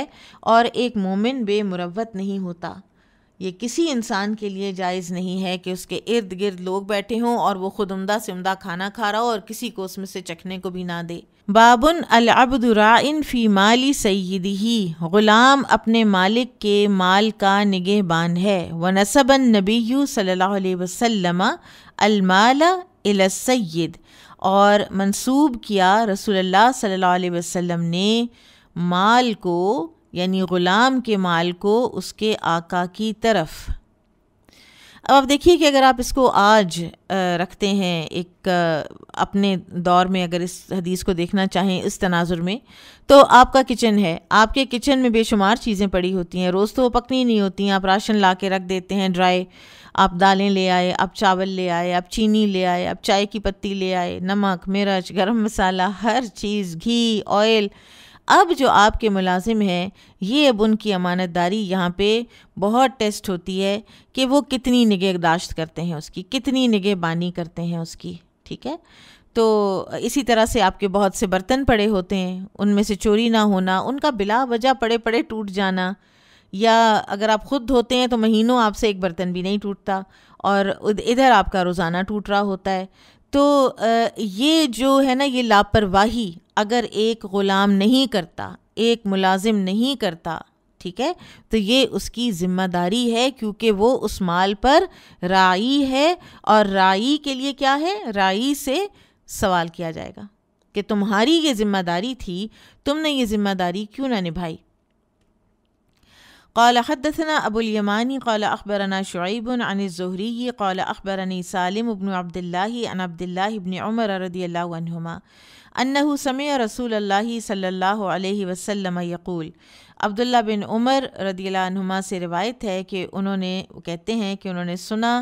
और एक मोमिन बेमुरवत नहीं होता ये किसी इंसान के लिए जायज़ नहीं है कि उसके इर्द गिर्द लोग बैठे हों और वो खुद उमदा से उमदा खाना खा रहा हो और किसी को उसमें से चखने को भी ना दे बाबन अलअबदुराइन फ़ी माली सईद ही ग़ुलाम अपने मालिक के माल का निगहबान है व नसबन नबी सल वसम अलमाला सैद और मंसूब किया रसूलुल्लाह सल्लल्लाहु अलैहि वसल्लम ने माल को यानी ग़ुलाम के माल को उसके आका की तरफ अब आप देखिए कि अगर आप इसको आज रखते हैं एक अपने दौर में अगर इस हदीस को देखना चाहें इस तनाजुर में तो आपका किचन है आपके किचन में बेशुमार चीज़ें पड़ी होती हैं रोज़ तो वो पकनी नहीं होती हैं आप राशन ला के रख देते हैं ड्राई आप दालें ले आए आप चावल ले आए आप चीनी ले आए आप चाय की पत्ती ले आए नमक मिर्च गरम मसाला हर चीज़ घी ऑयल अब जो आपके मुलाजिम हैं ये अब उनकी अमानतदारी यहाँ पे बहुत टेस्ट होती है कि वो कितनी निगहदाश्त करते हैं उसकी कितनी निगहबानी करते हैं उसकी ठीक है तो इसी तरह से आपके बहुत से बर्तन पड़े होते हैं उनमें से चोरी ना होना उनका बिला वजह पड़े पड़े टूट जाना या अगर आप खुद धोते हैं तो महीनों आपसे एक बर्तन भी नहीं टूटता और इधर आपका रोज़ाना टूट रहा होता है तो ये जो है ना ये लापरवाही अगर एक ग़ुलाम नहीं करता एक मुलाजिम नहीं करता ठीक है तो ये उसकी ज़िम्मेदारी है क्योंकि वो उस माल पर राई है और राई के लिए क्या है राई से सवाल किया जाएगा कि तुम्हारी ये ज़िम्मेदारी थी तुमने ये ज़िम्मेदारी क्यों ना निभाई قال حدثنا أبو اليماني قال أخبرنا شعيب عن الزهري قال أخبرني سالم بن عبد الله عن عبد الله بن عمر رضي الله عنهما أنه سمع رسول الله صلى الله عليه وسلم يقول अब्दुल्ला बिन उमर रदीला से रिवायत है कि उन्होंने कहते हैं कि उन्होंने सुना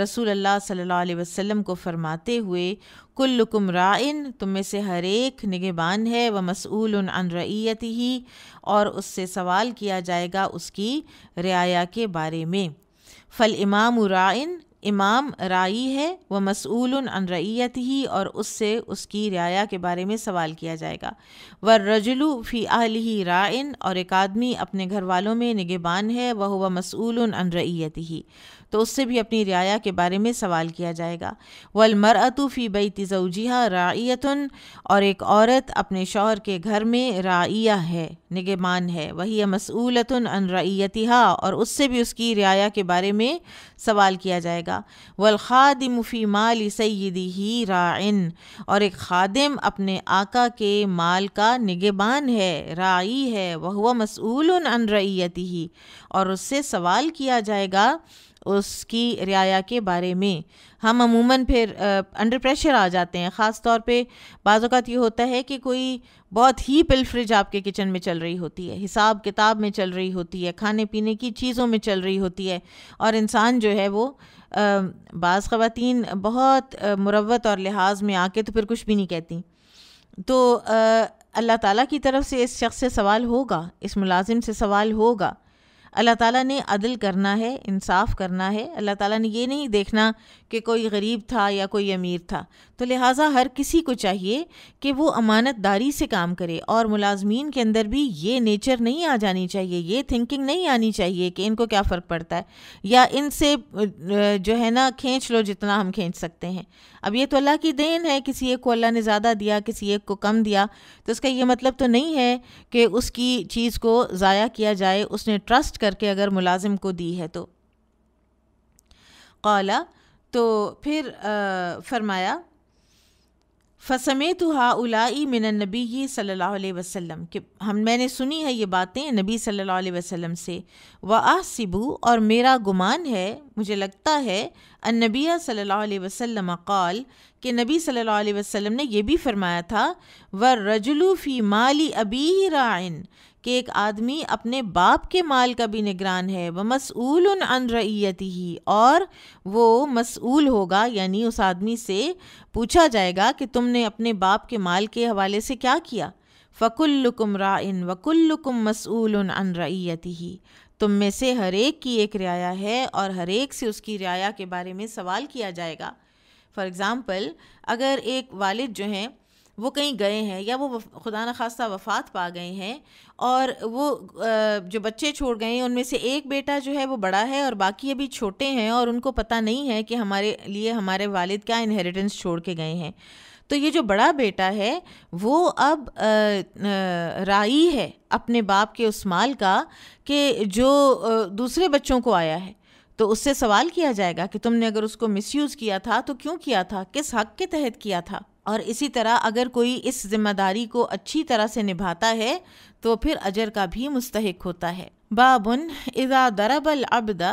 रसूल अल्लाह सल्लल्लाहु अलैहि वसल्लम को फरमाते हुए कुल्लुकुम राइन तुम में से हर एक निगेबान है व मसूल अन रैत ही और उससे सवाल किया जाएगा उसकी रियाया के बारे में फ़ल इमाम राइन इमाम राई है व मसूल अन रईयत ही और उससे उसकी रियाया के बारे में सवाल किया जाएगा व रजलु फ़ी आहल ही राइन और एक आदमी अपने घर वालों में निगेबान है वह व मसूल अन रईयत ही तो उससे भी अपनी रियाया के बारे में सवाल किया जाएगा वल फ़ी बई तजौजिया रायतन और एक औरत अपने शोहर के घर में राइया है निगमान है वही मसूलतन अन रैतिहा और उससे भी उसकी रियाया के बारे में सवाल किया जाएगा वलखाद मुफ़ी माल सैदी ही राइन और एक खादिम अपने आका के माल का निगेबान है राई है वह मसूल अन रैती ही और उससे सवाल किया जाएगा उसकी रियाया के बारे में हम अमूमन फिर अंडर प्रेशर आ जाते हैं ख़ास तौर पर बाज़ात ये होता है कि कोई बहुत ही पिल फ्रिज आपके किचन में चल रही होती है हिसाब किताब में चल रही होती है खाने पीने की चीज़ों में चल रही होती है और इंसान जो है वो बाज़ ख़वान बहुत मुरवत और लिहाज में आके तो फिर कुछ भी नहीं कहती तो अल्लाह ताला की तरफ से इस शख्स से सवाल होगा इस मुलाजिम से सवाल होगा अल्लाह ताला ने अदल करना है इंसाफ करना है अल्लाह ताला ने ये नहीं देखना कि कोई गरीब था या कोई अमीर था तो लिहाजा हर किसी को चाहिए कि वो अमानत दारी से काम करे और मुलाजमीन के अंदर भी ये नेचर नहीं आ जानी चाहिए ये थिंकिंग नहीं आनी चाहिए कि इनको क्या फ़र्क पड़ता है या इनसे जो है ना खींच लो जितना हम खींच सकते हैं अब ये तो अल्लाह की देन है किसी एक को अल्लाह ने ज़्यादा दिया किसी एक को कम दिया तो इसका ये मतलब तो नहीं है कि उसकी चीज़ को ज़ाया किया जाए उसने ट्रस्ट करके अगर मुलाजिम को दी है तो कौला तो फिर आ, फरमाया फ़समे तो हा हाउलाई मिनबी सल्ला वसम कि हम मैंने सुनी है ये बातें नबी सल्लल्लाहु अलैहि वसल्लम से व आसिबू और मेरा गुमान है मुझे लगता है अनबिया सल्लल्लाहु अलैहि वसल्लम कौल कि नबी सल्लल्लाहु अलैहि वसल्लम ने यह भी फरमाया था व रजलू माली अबी रायन कि एक आदमी अपने बाप के माल का भी निगरान है वह मसूल अन रैयती ही और वो मसूल होगा यानी उस आदमी से पूछा जाएगा कि तुमने अपने बाप के माल के हवाले से क्या किया फ़कुल्लुकुम राइन वकुल्लुकुम मसूल अन ही तुम में से हर एक की एक रियाया है और हर एक से उसकी रियाया के बारे में सवाल किया जाएगा फॉर एग्ज़ाम्पल अगर एक वालिद जो हैं वो कहीं गए हैं या वो खुदा न खास्ता वफ़ात पा गए हैं और वो जो बच्चे छोड़ गए हैं उनमें से एक बेटा जो है वो बड़ा है और बाकी अभी छोटे हैं और उनको पता नहीं है कि हमारे लिए हमारे वालिद क्या इनहेरिटेंस छोड़ के गए हैं तो ये जो बड़ा बेटा है वो अब राई है अपने बाप के उस माल का कि जो दूसरे बच्चों को आया है तो उससे सवाल किया जाएगा कि तुमने अगर उसको मिसयूज़ किया था तो क्यों किया था किस हक के तहत किया था और इसी तरह अगर कोई इस जिम्मेदारी को अच्छी तरह से निभाता है तो फिर अजर का भी मुस्तक होता है बाबुन इज़ा दरबल अबदा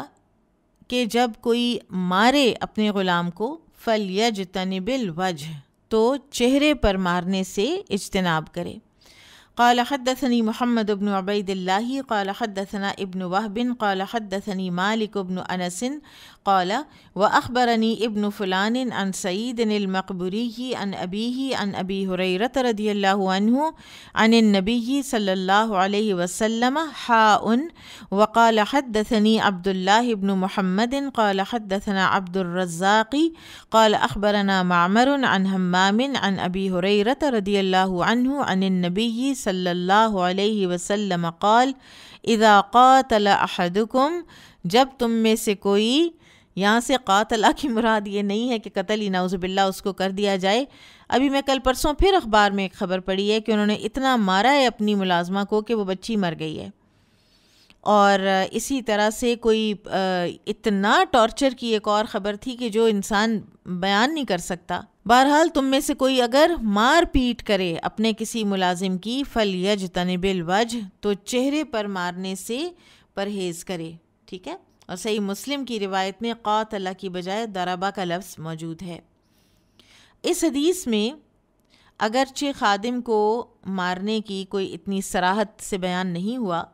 के जब कोई मारे अपने ग़ुलाम को फल यज तनबिल वज तो चेहरे पर मारने से इजतनाब करे قال حدثني محمد بن عبيد الله قال حدثنا ابن وهب قال حدثني مالك بن أنس قال وأخبرني ابن فلان عن سيد المقبري عن أبيه عن أبي هريرة رضي الله عنه عن النبي صلى الله عليه وسلم حاء وقال حدثني عبد الله بن محمد قال حدثنا عبد الرزاق قال أخبرنا معمر عن همام عن أبي هريرة رضي الله عنه عن النبي सल्लल्लाहु अलैहि वसल्लम कौल इदा कौतल अहदुकुम जब तुम में से कोई यहाँ से क़ातल की मुराद ये नहीं है कि कतल ही नाउज़बिल्ला उसको कर दिया जाए अभी मैं कल परसों फिर अखबार में एक ख़बर पड़ी है कि उन्होंने इतना मारा है अपनी मुलाजमा को कि वो बच्ची मर गई है और इसी तरह से कोई इतना टॉर्चर की एक और ख़बर थी कि जो इंसान बयान नहीं कर सकता बहरहाल तुम में से कोई अगर मार पीट करे अपने किसी मुलाजिम की फल यज तनबिल वज तो चेहरे पर मारने से परहेज़ करे ठीक है और सही मुस्लिम की रिवायत में अल्लाह की बजाय दराबा का लफ्ज़ मौजूद है इस हदीस में अगरचे खादिम को मारने की कोई इतनी सराहत से बयान नहीं हुआ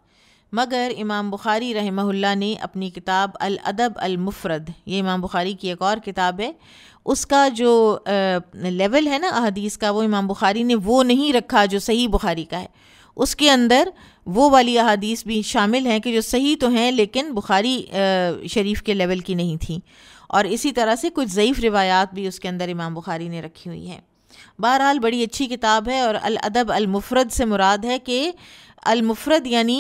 मगर इमाम बुखारी रहमहुल्ला ने अपनी किताब अल अदब अल मुफरद ये इमाम बुखारी की एक और किताब है उसका जो लेवल है ना अहदीस का वो इमाम बुखारी ने वो नहीं रखा जो सही बुखारी का है उसके अंदर वो वाली अहदीस भी शामिल हैं कि जो सही तो हैं लेकिन बुखारी शरीफ के लेवल की नहीं थी और इसी तरह से कुछ ज़यीफ़ रिवायात भी उसके अंदर इमाम बुखारी ने रखी हुई हैं बहरहाल बड़ी अच्छी किताब है और अल अदब अल मुफरद से मुराद है कि अलमुफरद यानी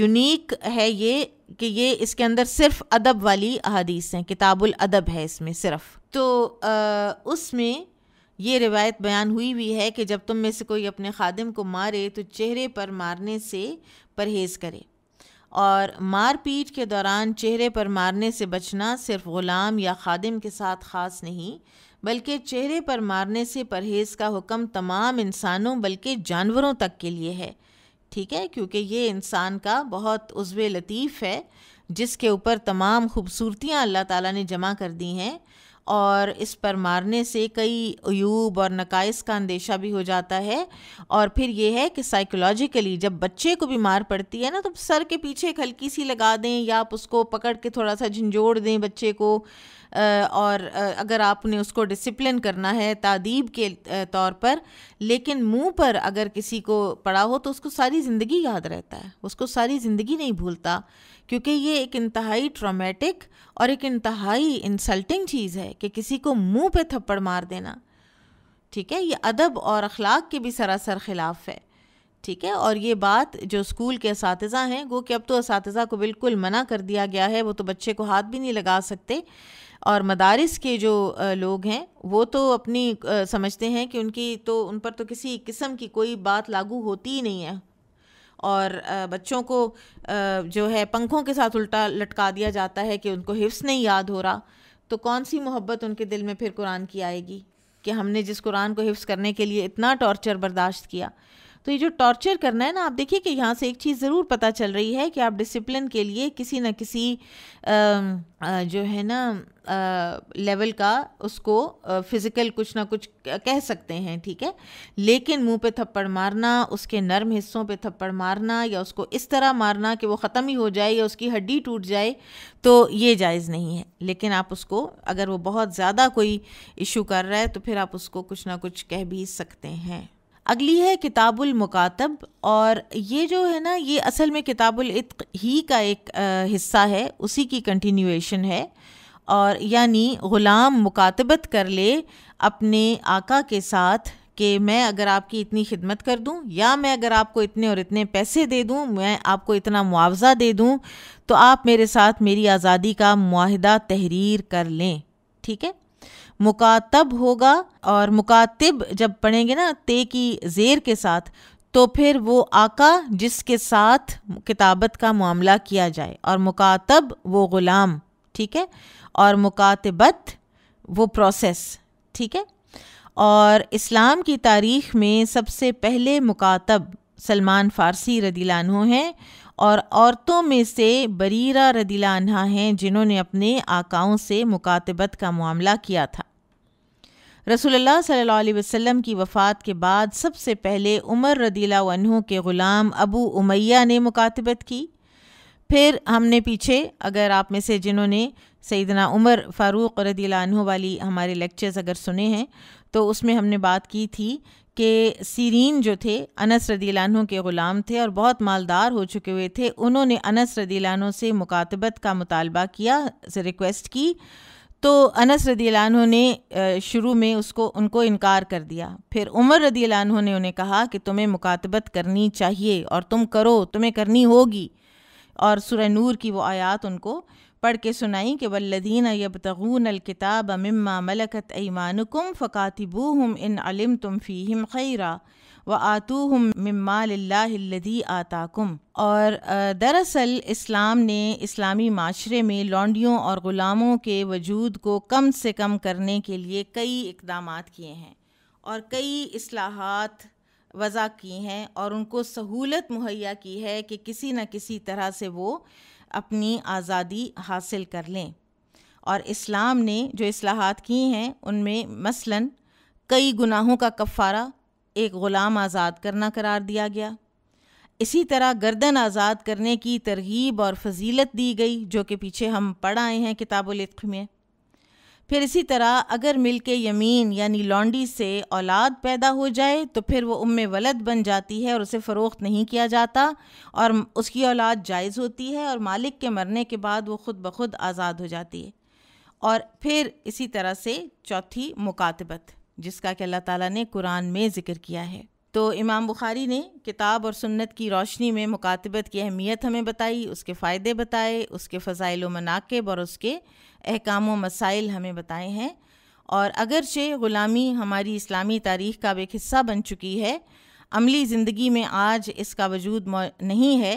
यूनिक है ये कि ये इसके अंदर सिर्फ अदब वाली अहदीस हैं किताबुल अदब है इसमें सिर्फ तो उसमें ये रिवायत बयान हुई हुई है कि जब तुम में से कोई अपने खादिम को मारे तो चेहरे पर मारने से परहेज़ करे और मार पीट के दौरान चेहरे पर मारने से बचना सिर्फ ग़ुलाम या खादिम के साथ ख़ास नहीं बल्कि चेहरे पर मारने से परहेज़ का हुक्म तमाम इंसानों बल्कि जानवरों तक के लिए है ठीक है क्योंकि ये इंसान का बहुत उज़व लतीफ़ है जिसके ऊपर तमाम खूबसूरतियाँ अल्लाह ताला ने जमा कर दी हैं और इस पर मारने से कई अयूब और नकाइस का अंदेशा भी हो जाता है और फिर यह है कि साइकोलॉजिकली जब बच्चे को बीमार पड़ती है ना तो सर के पीछे एक हल्की सी लगा दें या आप उसको पकड़ के थोड़ा सा झंझोड़ दें बच्चे को और अगर आपने उसको डिसिप्लिन करना है तादीब के तौर पर लेकिन मुंह पर अगर किसी को पड़ा हो तो उसको सारी ज़िंदगी याद रहता है उसको सारी ज़िंदगी नहीं भूलता क्योंकि ये एक इंतहाई ट्रामेटिक और एक इंतहाई इंसल्टिंग चीज़ है कि किसी को मुंह पे थप्पड़ मार देना ठीक है ये अदब और अखलाक के भी सरासर ख़िलाफ़ है ठीक है और ये बात जो स्कूल के इस हैं वो कि अब तो इस को बिल्कुल मना कर दिया गया है वो तो बच्चे को हाथ भी नहीं लगा सकते और मदारस के जो लोग हैं वो तो अपनी समझते हैं कि उनकी तो उन पर तो किसी किस्म की कोई बात लागू होती ही नहीं है और बच्चों को जो है पंखों के साथ उल्टा लटका दिया जाता है कि उनको हिफ्स नहीं याद हो रहा तो कौन सी मोहब्बत उनके दिल में फिर कुरान की आएगी कि हमने जिस कुरान को हिफ्स करने के लिए इतना टॉर्चर बर्दाश्त किया तो ये जो टॉर्चर करना है ना आप देखिए कि यहाँ से एक चीज़ ज़रूर पता चल रही है कि आप डिसिप्लिन के लिए किसी न किसी आ, जो है ना लेवल का उसको फिज़िकल कुछ ना कुछ कह सकते हैं ठीक है लेकिन मुंह पे थप्पड़ मारना उसके नर्म हिस्सों पे थप्पड़ मारना या उसको इस तरह मारना कि वो ख़त्म ही हो जाए या उसकी हड्डी टूट जाए तो ये जायज़ नहीं है लेकिन आप उसको अगर वो बहुत ज़्यादा कोई इशू कर रहा है तो फिर आप उसको कुछ ना कुछ कह भी सकते हैं अगली है किताबुल मुकातब और ये जो है ना ये असल में किताबुल इत्क ही का एक हिस्सा है उसी की कंटिन्यूएशन है और यानी ग़ुलाम मुकातबत कर ले अपने आका के साथ कि मैं अगर आपकी इतनी खिदमत कर दूं या मैं अगर आपको इतने और इतने पैसे दे दूं मैं आपको इतना मुआवज़ा दे दूं तो आप मेरे साथ मेरी आज़ादी का माहदा तहरीर कर लें ठीक है मुकातब होगा और मुकातिब जब पढ़ेंगे ना ते की ज़ेर के साथ तो फिर वो आका जिसके साथ किताबत का मामला किया जाए और मुकातब वो ग़ुलाम ठीक है और मुकातबत वो प्रोसेस ठीक है और इस्लाम की तारीख में सबसे पहले मुकातब सलमान फ़ारसी रदीलानों हैं और औरतों में से बरीरा रदीला हैं जिन्होंने अपने आकाओं से मुकातबत का मामला किया था रसूलुल्लाह सल्लल्लाहु अलैहि वसल्लम की वफ़ात के बाद सबसे पहले उमर रदीला के ग़ुलाम अबू उमैया ने मुकातबत की फिर हमने पीछे अगर आप में से जिन्होंने सईदना उमर फ़ारूक रदीला वाली हमारे लेक्चर्स अगर सुने हैं तो उसमें हमने बात की थी कि सीरीन जो थे अनस रदी रदीलानों के ग़ुलाम थे और बहुत मालदार हो चुके हुए थे उन्होंने अनस रदी रदीलानों से मुकातबत का मुतालबा किया से रिक्वेस्ट की तो अनस रदी रदीलानों ने शुरू में उसको उनको इनकार कर दिया फिर उमर रदी रदीलानों ने उन्हें कहा कि तुम्हें मुकातबत करनी चाहिए और तुम करो तुम्हें करनी होगी और सुरह नूर की वो आयात उनको पढ़ के सुनाई कि वल्लदीन तगून अलकताब मम्मा मलकत ऐमानकुम फ़कातिबू हम इन अलम तुम फ़ीम खैरा व आतू हम मम्माल्लादी आताकुम और दरअसल इस्लाम ने इस्लामी माशरे में लॉन्डियों और ग़ुलामों के वजूद को कम से कम करने के लिए कई इकदाम किए हैं और कई असलाहत वज़ा की हैं और उनको सहूलत मुहैया की है कि किसी न किसी तरह से वो अपनी आज़ादी हासिल कर लें और इस्लाम ने जो असलाहत की हैं उनमें मसलन कई गुनाहों का कफ़ारा एक ग़ुलाम आज़ाद करना करार दिया गया इसी तरह गर्दन आज़ाद करने की तरगीब और फजीलत दी गई जो कि पीछे हम पढ़ आए हैं किताबुल में फिर इसी तरह अगर मिल के यमीन यानी लॉन्डी से औलाद पैदा हो जाए तो फिर वो उम वलद बन जाती है और उसे फ़रोख्त नहीं किया जाता और उसकी औलाद जायज़ होती है और मालिक के मरने के बाद वो ख़ुद ब खुद आज़ाद हो जाती है और फिर इसी तरह से चौथी मुकातबत जिसका कि अल्लाह ताला ने कुरान में ज़िक्र किया है तो इमाम बुखारी ने किताब और सुन्नत की रोशनी में मुकातबत की अहमियत हमें बताई उसके फ़ायदे बताए उसके फ़जाइल मनाकब और उसके अहकाम मसाइल हमें बताए हैं और अगरचे ग़ुलामी हमारी इस्लामी तारीख़ का एक हिस्सा बन चुकी है अमली ज़िंदगी में आज इसका वजूद नहीं है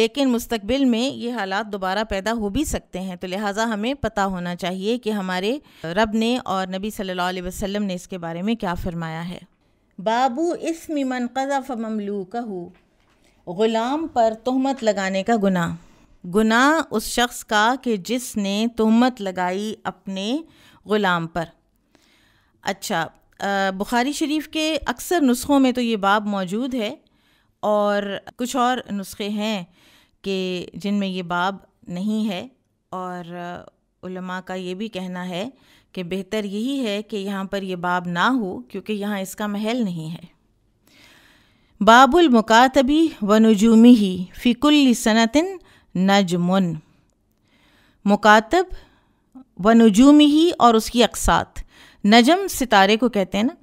लेकिन मुस्तबिल में ये हालात दोबारा पैदा हो भी सकते हैं तो लिहाजा हमें पता होना चाहिए कि हमारे रब ने और नबी सल्लल्लाहु अलैहि वसल्लम ने इसके बारे में क्या फ़रमाया है बाबू इसम मन ममलू ममलूक ग़ुलाम पर तहमत लगाने का गुनाह गुनाह उस शख्स का कि जिसने तहमत लगाई अपने ग़ुलाम पर अच्छा बुखारी शरीफ के अक्सर नुस्ख़ों में तो ये बाब मौजूद है और कुछ और नुस्खे हैं कि जिनमें ये बाब नहीं है और उलमा का ये भी कहना है कि बेहतर यही है कि यहाँ पर ये बाब ना हो क्योंकि यहाँ इसका महल नहीं है बाबुल मुकातबी व नजूमी ही फ़िकुल्ल सनतिन नजमुन मुकातब व नजूमी ही और उसकी अकसात नजम सितारे को कहते हैं ना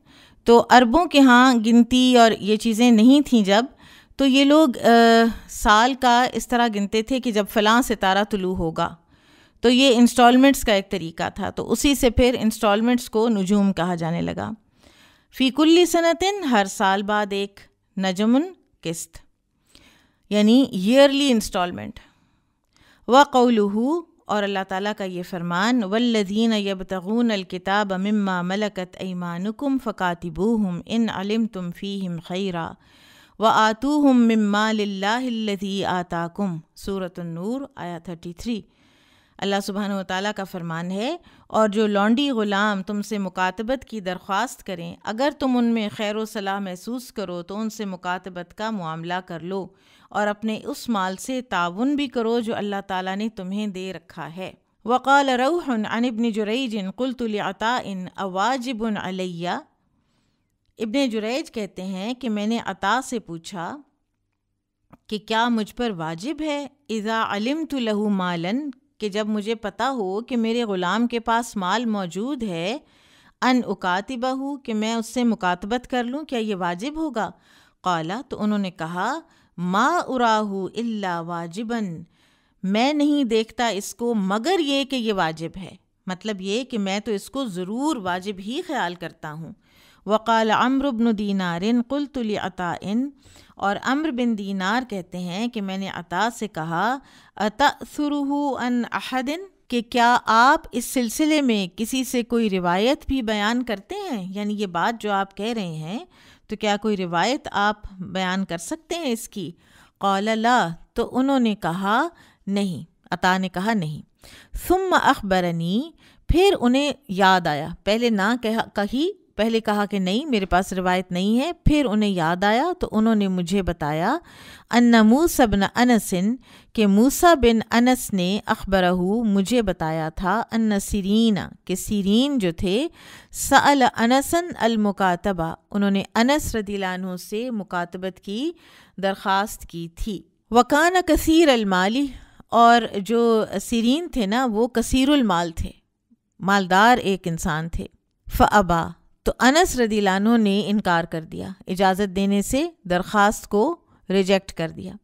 तो अरबों के यहाँ गिनती और ये चीज़ें नहीं थीं जब तो ये लोग आ, साल का इस तरह गिनते थे कि जब फ़लाँ सितारा तुलू होगा तो ये इंस्टॉलमेंट्स का एक तरीका था तो उसी से फिर इंस्टॉलमेंट्स को नजूम कहा जाने लगा फ़ीकुल्ली सनतिन हर साल बाद एक नजमन किस्त यानी ईयरली इंस्टॉलमेंट व कौलहू और अल्लाह ताला का ये फ़रमान वल्लदीन यबतगून अलकिताब मम्मा मलकत ऐमानुकुम फ़कातिबूहम इन अलम तुम फ़ीम खैरा व आतूहम मम्मा लाही आता सूरत नूर आया थर्टी थ्री अल्लाह सुबहान ताली का फरमान है और जो लौंडी ग़ुलाम तुमसे मुकातबत की दरख्वास्त करें अगर तुम उनमें खैर सलाह महसूस करो तो उनसे मुकातबत का मामला कर लो और अपने उस माल से ताउन भी करो जो अल्लाह ताली ने तुम्हें दे रखा है वक़ाल रऊहन अनबन जुरैजन कुलतुलता इन अवाजबन अलैया इबन जुरैज कहते हैं कि मैंने अता से पूछा कि क्या मुझ पर वाजिब है इज़ा अलम तो लहू मालन कि जब मुझे पता हो कि मेरे ग़ुलाम के पास माल मौजूद है अन उकातिबहू कि मैं उससे मुकातबत कर लूँ क्या ये वाजिब होगा कला तो उन्होंने कहा मा उराहू इल्ला वाजिबन मैं नहीं देखता इसको मगर ये कि ये वाजिब है मतलब ये कि मैं तो इसको ज़रूर वाजिब ही ख्याल करता हूँ वक़ाल अम्रबन दीनारिन कुल तुल और अम्र बिन दीनार कहते हैं कि मैंने अता से कहा अतसरुहू अन अहदिन कि क्या आप इस सिलसिले में किसी से कोई रिवायत भी बयान करते हैं यानी ये बात जो आप कह रहे हैं तो क्या कोई रिवायत आप बयान कर सकते हैं इसकी ला तो उन्होंने कहा नहीं अता ने कहा नहीं सुम अखबरनी फिर उन्हें याद आया पहले ना कह कही पहले कहा कि नहीं मेरे पास रिवायत नहीं है फिर उन्हें याद आया तो उन्होंने मुझे बताया अन्ना मूसा बिन अनसिन के मूसा बिन अनस ने अखबरहू मुझे बताया था अन्ना सीरीना के सीरीन जो थे सल अनसन अलमुकातबा उन्होंने अनस रदीलानों से मुकातबत की दरख्वास्त की थी वक़ान कसर अलमाली और जो सीरीन थे ना वो कसरुलमाल थे मालदार एक इंसान थे अबा तो अनस रदीलानों ने इनकार कर दिया इजाज़त देने से दरख्वास्त को रिजेक्ट कर दिया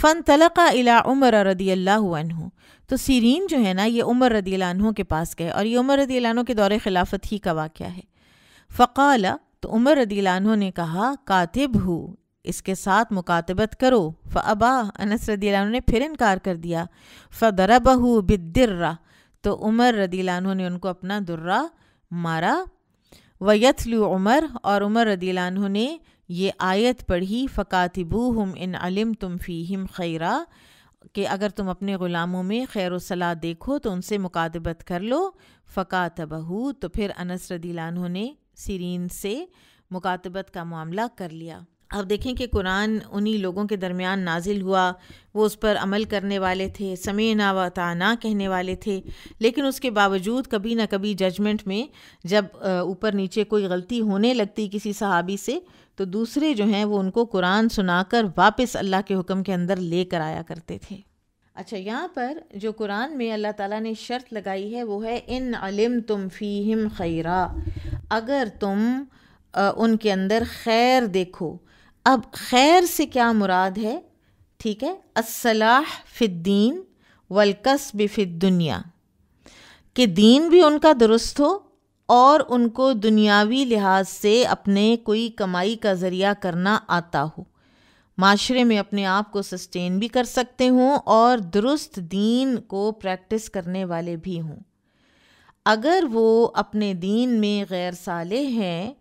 फ़न तलक़ा इला उमर रदी अल्लाह तो सीरीन जो है ना ये उमर रदी लानों के पास गए और ये उमर रदी लानों के दौरे खिलाफत ही का वाक़ है फ़क़ाल तो उमर रदी लानों ने कहा कातिब हो इसके साथ मुकातबत करो फ़बा अनस रदी ने फिर इनकार कर दिया फ़दरबहू बिदर्रा तो उमर रदी लानों ने उनको अपना दुर्रा मारा वयतलु उमर और उमर रदीलानह ने ये आयत पढ़ी फ़कातिबू हम इन अलम तुम हम खैरा कि अगर तुम अपने ग़ुलामों में खैर सलाह देखो तो उनसे मुकादबत कर लो बहू तो फिर अनस रदीलानह ने सीरीन से मुकातबत का मामला कर लिया अब देखें कि कुरान उन्हीं लोगों के दरमियान नाजिल हुआ वो उस पर अमल करने वाले थे समय ना वता ना कहने वाले थे लेकिन उसके बावजूद कभी ना कभी जजमेंट में जब ऊपर नीचे कोई गलती होने लगती किसी सहाबी से तो दूसरे जो हैं वो उनको कुरान सुनाकर वापस अल्लाह के हुक्म के अंदर ले कर आया करते थे अच्छा यहाँ पर जो कुरान में अल्लाह ताला ने शर्त लगाई है वो है इन अलम तुम फ़ीम खैरा अगर तुम उनके अंदर खैर देखो अब खैर से क्या मुराद है ठीक है असलाह फ़िद्दीन बिफिद दुनिया कि दीन भी उनका दुरुस्त हो और उनको दुनियावी लिहाज से अपने कोई कमाई का ज़रिया करना आता हो माशरे में अपने आप को सस्टेन भी कर सकते हों और दुरुस्त दीन को प्रैक्टिस करने वाले भी हों अगर वो अपने दीन में गैर साले हैं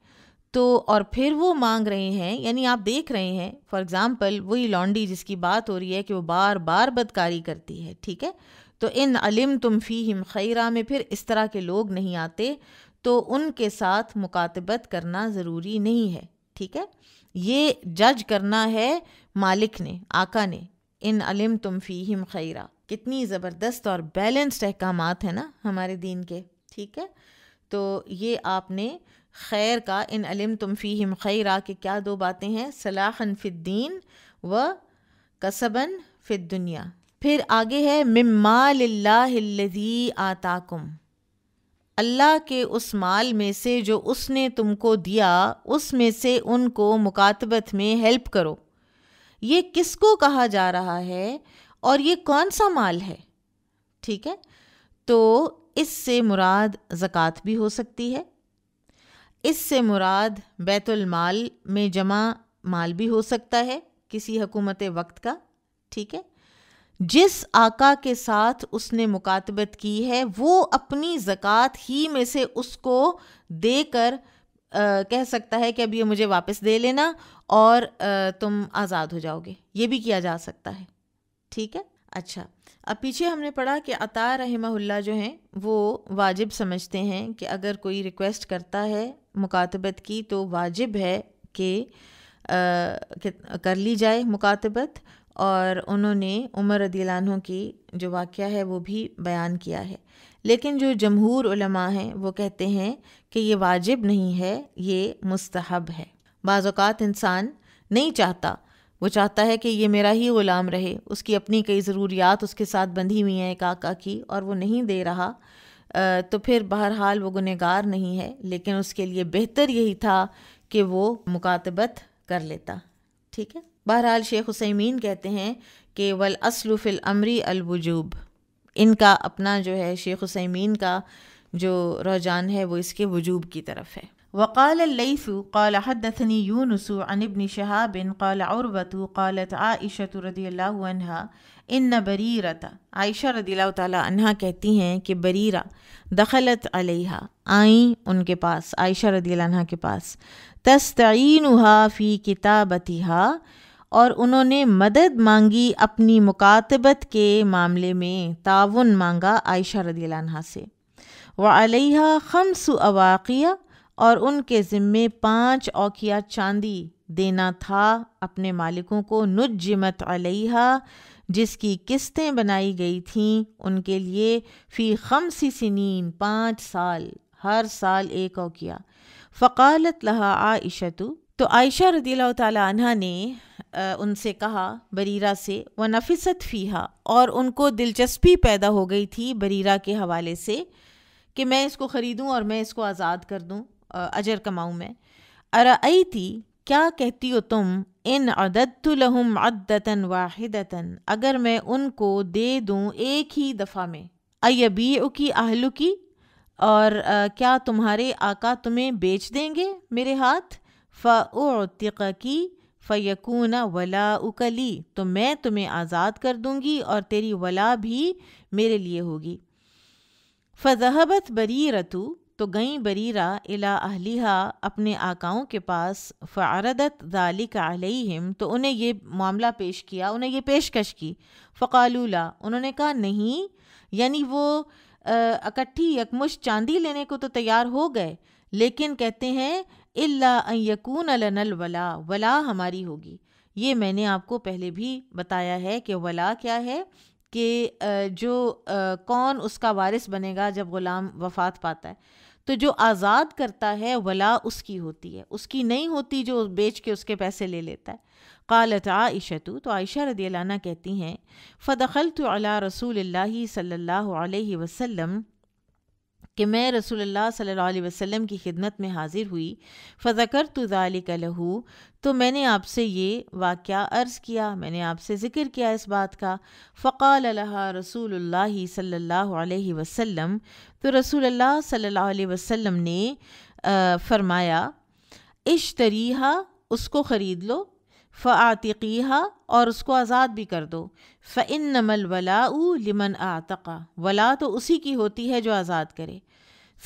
तो और फिर वो मांग रहे हैं यानी आप देख रहे हैं फॉर एग्ज़ाम्पल वही लॉन्डी जिसकी बात हो रही है कि वो बार बार बदकारी करती है ठीक है तो इन अलिम तुम फ़ी हिम खैरा में फिर इस तरह के लोग नहीं आते तो उनके साथ मुकातबत करना ज़रूरी नहीं है ठीक है ये जज करना है मालिक ने आका ने इन अलिम तुम फ़ी हिम खैरा कितनी ज़बरदस्त और बैलेंस्ड अहकाम हैं ना हमारे दीन के ठीक है तो ये आपने खैर का इन अलम तुम खैरा के क्या दो बातें हैं सलाहन फ़िद्दीन व कसबन फ़िद्दुनिया फिर आगे है ममाल्लाजी आताकुम अल्लाह के उस माल में से जो उसने तुमको दिया उसमें से उनको मुकातबत में हेल्प करो ये किसको कहा जा रहा है और ये कौन सा माल है ठीक है तो इससे मुराद ज़क़़त भी हो सकती है इससे मुराद बैतुलमाल में जमा माल भी हो सकता है किसी हकूमत वक्त का ठीक है जिस आका के साथ उसने मुकातबत की है वो अपनी ज़क़़त ही में से उसको देकर कह सकता है कि अब ये मुझे वापस दे लेना और आ, तुम आज़ाद हो जाओगे ये भी किया जा सकता है ठीक है अच्छा अब पीछे हमने पढ़ा कि अतार रहमहुल्ला जो हैं वो वाजिब समझते हैं कि अगर कोई रिक्वेस्ट करता है मुकातबत की तो वाजिब है कि कर ली जाए मुकातबत और उन्होंने उमर रदीलानों की जो वाक़ है वो भी बयान किया है लेकिन जो जमहूर उलमा हैं वो कहते हैं कि ये वाजिब नहीं है ये मुस्तहब है बाज़ात इंसान नहीं चाहता वो चाहता है कि ये मेरा ही ग़ुलाम रहे उसकी अपनी कई ज़रूरियात उसके साथ बंधी हुई हैं एक आका की और वो नहीं दे रहा तो फिर बहरहाल वो गुनहगार नहीं है लेकिन उसके लिए बेहतर यही था कि वो मुकातबत कर लेता ठीक है बहरहाल शेख हुसैमीन कहते हैं कि वल असलफिल अमरी अलवजूब इनका अपना जो है शेख हुसैमीन का जो रुझान है वो इसके वजूब की तरफ है وقال الليث قال حدثني يونس عن ابن شهاب قال عروة قالت عائشة رضی اللہ عنہ ان بریرت عائشہ رضی اللہ تعالی عنہ कहती हैं कि बरीरा दखलत अलैहा आई उनके पास आयशा रदी عنہ के पास तस्तईनहा फ़ी किताबतिहा और उन्होंने मदद मांगी अपनी मुकातबत के मामले में ताउन मांगा आयशा रदी عنہ से व अलैहा खम्स अवाक़िया और उनके ज़िम्मे पाँच औकिया चांदी देना था अपने मालिकों को नुजमत अलैहा जिसकी किस्तें बनाई गई थीं उनके लिए फ़ी खमसी सिनीन पाँच साल हर साल एक औकिया फ़कालत लहा आयशतु तो आयशा रदी तह ने उनसे कहा बरीरा से व नफिसत फ़ीहा और उनको दिलचस्पी पैदा हो गई थी बरीरा के हवाले से कि मैं इसको ख़रीदूँ और मैं इसको आज़ाद कर दूँ अजर कमाऊँ मैं थी क्या कहती हो तुम इन अदत लहम अदतन वाहिदतन अगर मैं उनको दे दूँ एक ही दफ़ा में अयबी की आहलू की और आ, क्या तुम्हारे आका तुम्हें बेच देंगे मेरे हाथ फ़तिक की फ़यकून वला उकली तो मैं तुम्हें आज़ाद कर दूंगी और तेरी वला भी मेरे लिए होगी फ़जहबत बरी रतू तो गई बरीरा इला अहलिहा अपने आकाओं के पास फ़ारदत दालिक हिम तो उन्हें ये मामला पेश किया उन्हें ये पेशकश की फ़कालूला उन्होंने कहा नहीं यानी वो इकट्ठी यकमुश चांदी लेने को तो तैयार हो गए लेकिन कहते हैं इल्ला यकून अलनल वला वला हमारी होगी ये मैंने आपको पहले भी बताया है कि वला क्या है कि जो कौन उसका वारिस बनेगा जब ग़ुलाम वफ़ात पाता है तो जो आज़ाद करता है वला उसकी होती है उसकी नहीं होती जो बेच के उसके पैसे ले लेता है कालत आयशतु तो आयशा रदी कहती हैं फ़दखल तो अला रसूल सल्ह वसम कि मैं रसूल सल्ला वसम की खिदमत में हाज़िर हुई फ़कर तो लहू तो मैंने आपसे ये वाक़ अर्ज़ किया मैंने आपसे ज़िक्र किया इस बात का फ़क़ाल रसूल सल्ला वसम तो रसूल सल्लल्लाहु अलैहि वसल्लम ने फरमाया इश तरीहा उसको ख़रीद लो फ़ातिकीहा और उसको आज़ाद भी कर दो फ़िन नमल वलाऊ लिमन आतका वला तो उसी की होती है जो आज़ाद करे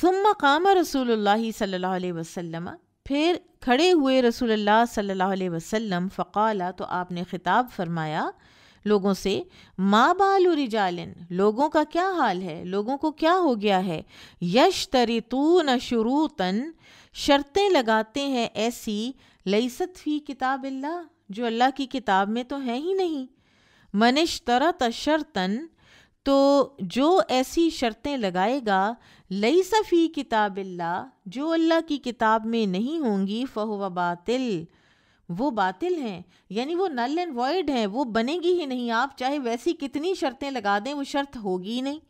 सुम काम रसूल सल्ला वसम फिर खड़े हुए रसूल सल्ला वसम फ़काला तो आपने ख़िताब फरमाया लोगों से माँ बालू जालिन लोगों का क्या हाल है लोगों को क्या हो गया है यश तरितून शुरूतन शर्तें लगाते हैं ऐसी लईसत फी किताब अल्लाह जो अल्लाह की किताब में तो है ही नहीं मनिश तरत शर्तन तो जो ऐसी शर्तें लगाएगा लई सफ़ी किताबिल्ला जो अल्लाह की किताब में नहीं होंगी फ़ह बातिल वो बातिल हैं यानी वो नल एंड वॉइड हैं वो बनेगी ही नहीं आप चाहे वैसी कितनी शर्तें लगा दें वो शर्त होगी ही नहीं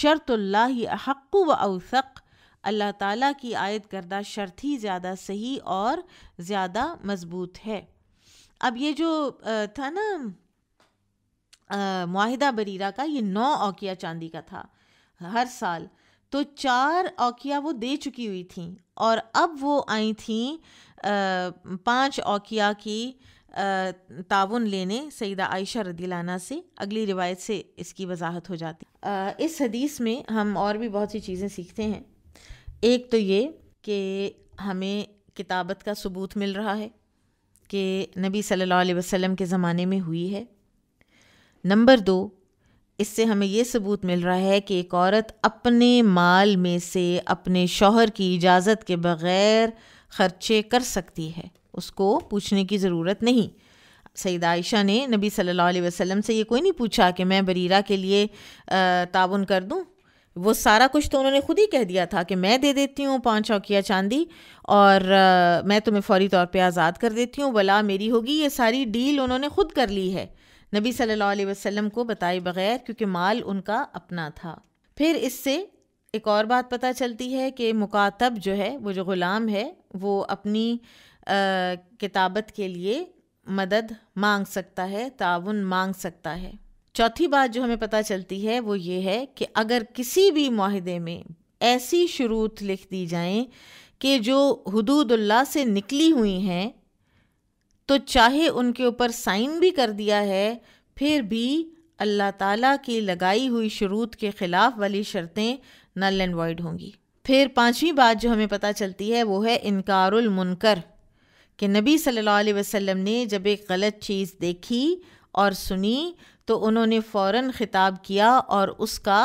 शर्तुल्ला हक़ व अवसक अल्लाह ताला की आयत करदा शर्त ही ज़्यादा सही और ज़्यादा मज़बूत है अब ये जो था ना माहिदा बरीरा का ये नौ औकिया चांदी का था हर साल तो चार औकिया वो दे चुकी हुई थी और अब वो आई थी पाँच औकिया की ताउन लेने सईदा आयशा रदीलाना से अगली रिवायत से इसकी वजाहत हो जाती इस हदीस में हम और भी बहुत सी चीज़ें सीखते हैं एक तो ये कि हमें किताबत का सबूत मिल रहा है कि नबी सल्लल्लाहु अलैहि वसल्लम के ज़माने में हुई है नंबर दो इससे हमें ये सबूत मिल रहा है कि एक औरत अपने माल में से अपने शौहर की इजाज़त के बग़ैर खर्चे कर सकती है उसको पूछने की ज़रूरत नहीं सईद आयशा ने नबी सल्लल्लाहु अलैहि वसल्लम से ये कोई नहीं पूछा कि मैं बरीरा के लिए ताउन कर दूँ वो सारा कुछ तो उन्होंने खुद ही कह दिया था कि मैं दे देती हूँ पाँच चौकिया चांदी और आ, मैं तुम्हें फ़ौरी तौर पे आज़ाद कर देती हूँ वला मेरी होगी ये सारी डील उन्होंने खुद कर ली है नबी सल्लल्लाहु अलैहि वसल्लम को बताए बगैर क्योंकि माल उनका अपना था फिर इससे एक और बात पता चलती है कि मुकातब जो है वो जो ग़ुलाम है वो अपनी किताबत के लिए मदद मांग सकता है ताउन मांग सकता है चौथी बात जो हमें पता चलती है वो ये है कि अगर किसी भी माहदे में ऐसी शुरूत लिख दी जाएं कि जो हदूदल्ला से निकली हुई हैं तो चाहे उनके ऊपर साइन भी कर दिया है फिर भी अल्लाह ताला की लगाई हुई शुरूत के ख़िलाफ़ वाली शर्तें नल एंड वॉइड होंगी फिर पांचवी बात जो हमें पता चलती है वो है इनकारुल मुनकर कि नबी सल्लल्लाहु अलैहि वसल्लम ने जब एक गलत चीज़ देखी और सुनी तो उन्होंने फ़ौर ख़िताब किया और उसका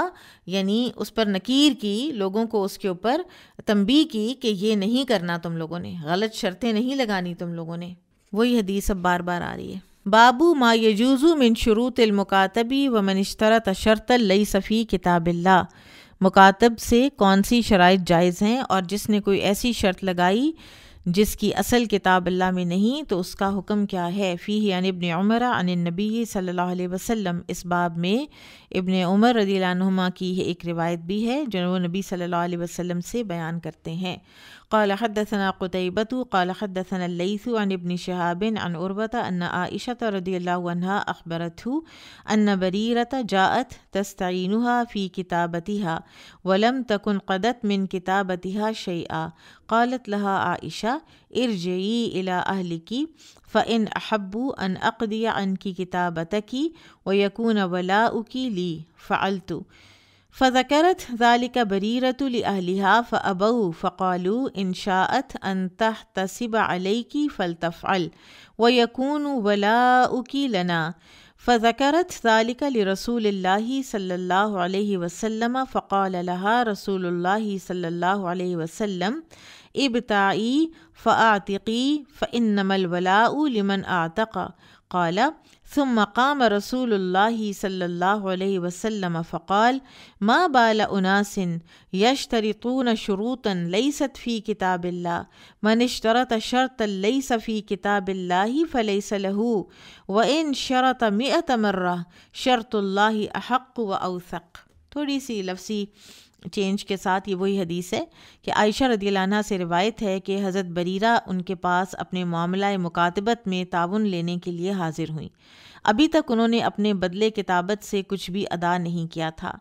यानी उस पर नकीर की लोगों को उसके ऊपर तंबी की कि ये नहीं करना तुम लोगों ने गलत शर्तें नहीं लगानी तुम लोगों ने वही हदीस अब बार बार आ रही है बाबू मा यजूज़ू मिन शरूत मुकातबी व मनश्तरा तशरतल लई सफ़ी किताबिल्ला मुकातब से कौन सी शराइ जायज़ हैं और जिसने कोई ऐसी शर्त लगाई जिसकी असल किताब अल्लाह में नहीं तो उसका हुक्म क्या है फ़ी ही इबन उमर अन नबी सल्ला वसम इस बाब में इबन उमर रदीलानुमा की एक रिवायत भी है जो नबी सल्ला वसम से बयान करते हैं قال حدثنا قتيبة قال حدثنا الليث عن ابن شهاب عن أربة أن عائشة رضي الله عنها أخبرته أن بريرة جاءت تستعينها في كتابتها ولم تكن قدت من كتابتها شيئا قالت لها عائشة ارجعي إلى أهلك فإن أحب أن أقضي عنك كتابتك ويكون ولاؤك لي فعلت فذكرت ذلك بريرة لأهلها فأبوا فقالوا إن شاءت أن تحتسب عليك فلتفعل ويكون ولاؤك لنا فذكرت ذلك لرسول الله صلى الله عليه وسلم فقال لها رسول الله صلى الله عليه وسلم ابتعي فأعتقي فإنما الولاء لمن أعتق قال ثم قام رسول الله صلى الله عليه وسلم فقال ما بال أناس يشترطون شروطا ليست في كتاب الله من اشترط شرطا ليس في كتاب الله فليس له وإن شرط مئة مرة شرط الله أحق وأوثق थोड़ी لفسي चेंज के साथ ये वही हदीस है कि आयशा रदीलाना से रिवायत है कि हज़रत बरीरा उनके पास अपने मामला मुकातबत में ताउन लेने के लिए हाजिर हुई अभी तक उन्होंने अपने बदले किताबत से कुछ भी अदा नहीं किया था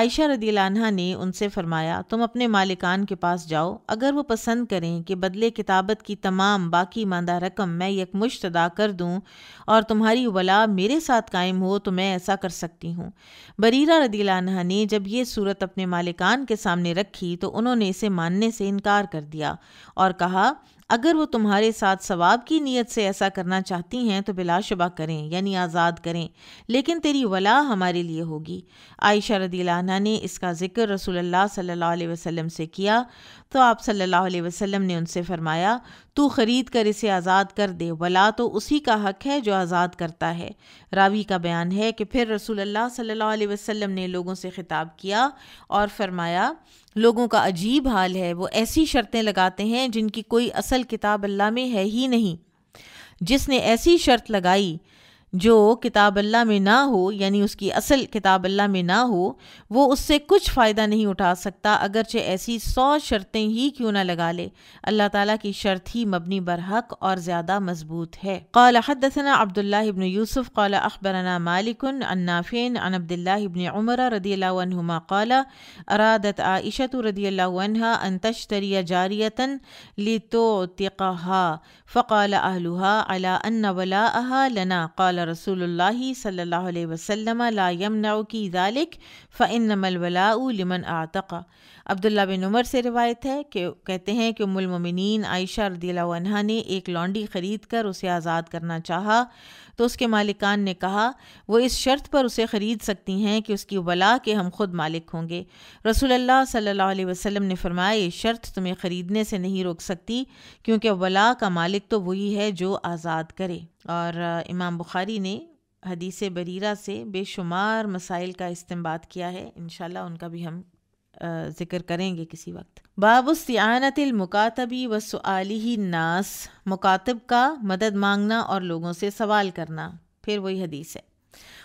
आयशा रदीलाना ने उनसे फरमाया तुम अपने मालिकान के पास जाओ अगर वो पसंद करें कि बदले किताबत की तमाम बाकी मानदा रकम मैं यकमुश्त अदा कर दूं और तुम्हारी वला मेरे साथ कायम हो तो मैं ऐसा कर सकती हूँ बरीरा रदीलाना ने जब ये सूरत अपने मालिकान के सामने रखी तो उन्होंने इसे मानने से इनकार कर दिया और कहा अगर वो तुम्हारे साथ सवाब की नीयत से ऐसा करना चाहती हैं तो बिलाशुबा करें यानी आज़ाद करें लेकिन तेरी वला हमारे लिए होगी आयशा रदीलाना ने इसका ज़िक्र रसूलुल्लाह सल्लल्लाहु अलैहि वसल्लम से किया तो आप सल्लल्लाहु अलैहि वसल्लम ने उनसे फरमाया तू ख़रीद कर इसे आज़ाद कर दे वला तो उसी का हक है जो आज़ाद करता है रावी का बयान है कि फिर रसूल सल्ला वसम ने लोगों से ख़िताब किया और फरमाया लोगों का अजीब हाल है वो ऐसी शर्तें लगाते हैं जिनकी कोई असल किताब अल्लाह में है ही नहीं जिसने ऐसी शर्त लगाई जो किताब अल्लाह में ना हो यानी उसकी असल किताब अल्लाह में ना हो वो उससे कुछ फ़ायदा नहीं उठा सकता अगरचे ऐसी सौ शर्तें ही क्यों ना लगा ले अल्लाह ताला की शर्त ही मबनी बरहक और ज़्यादा मजबूत है कौल हदसना अब्दुल्ला इबन यूसुफ कौल अखबरना मालिकन अन्नाफिन अन अब्दुल्ला इबन उमर रदीमा कौल अरादत आयशत रदील्ला अनतरी तशतरिया जारियतन लितो तिकहा फ़क़ाल अहलहा अला अन्ना वला लना रसूल सल्ला वसम लामनाकी ज़ालिक फ़िनमलवलामन आतक़ा अब्दुल्ला बिन उमर से रिवायत है कि कहते हैं कि उमुलमिन आयशा रदीला ने एक लॉन्डी ख़रीद कर उसे आज़ाद करना चाहा तो उसके मालिकान ने कहा वो इस शर्त पर उसे ख़रीद सकती हैं कि उसकी वला के हम खुद मालिक होंगे रसूलुल्लाह सल्लल्लाहु अलैहि वसल्लम ने फरमाया शर्त तुम्हें ख़रीदने से नहीं रोक सकती क्योंकि वला का मालिक तो वही है जो आज़ाद करे और इमाम बुखारी ने हदीस बरीरा से बेशुमार मसाइल का इस्तेमाल किया है इन उनका भी हम ज़िक्र करेंगे किसी वक्त बाबू सियानत व सुअली नास मुकातब का मदद मांगना और लोगों से सवाल करना फिर वही हदीस है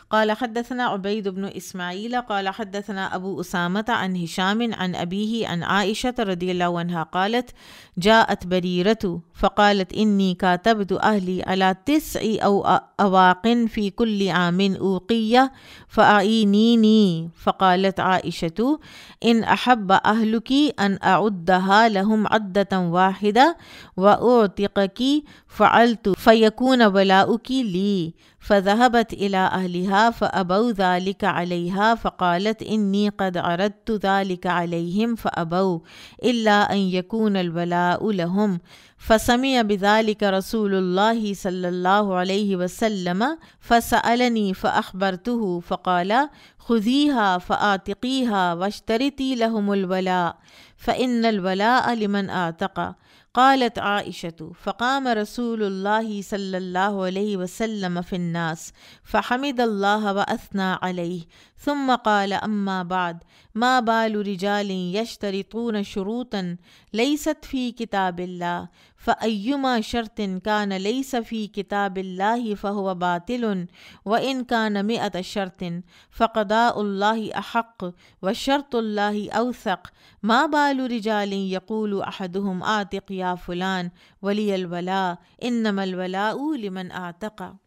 قال حدثنا عبيد بن إسماعيل قال حدثنا أبو أسامة عن هشام عن أبيه عن عائشة رضي الله عنها قالت جاءت بريرة فقالت إني كاتبت أهلي على تسع أو أواق في كل عام أوقية فأعينيني فقالت عائشة إن أحب أهلك أن أعدها لهم عدة واحدة وأعتقك فعلت فيكون ولاؤك لي فذهبت إلى أهلها فأبوا ذلك عليها فقالت إني قد عرضت ذلك عليهم فأبوا إلا أن يكون البلاء لهم فسمع بذلك رسول الله صلى الله عليه وسلم فسألني فأخبرته فقال خذيها فآتقيها واشترطي لهم الولاء فإن الولاء لمن آتقى قالت عائشة فقام رسول الله صلى الله عليه وسلم في الناس فحمد الله وأثنى عليه ثم قال أما بعد ما بال رجال يشترطون شروطا ليست في كتاب الله فأيما شرط كان ليس في كتاب الله فهو باطل وإن كان مئة شرط فقضاء الله أحق وشرط الله أوثق ما بال رجال يقول أحدهم آتق يا فلان ولي الولاء إنما الولاء لمن آتقه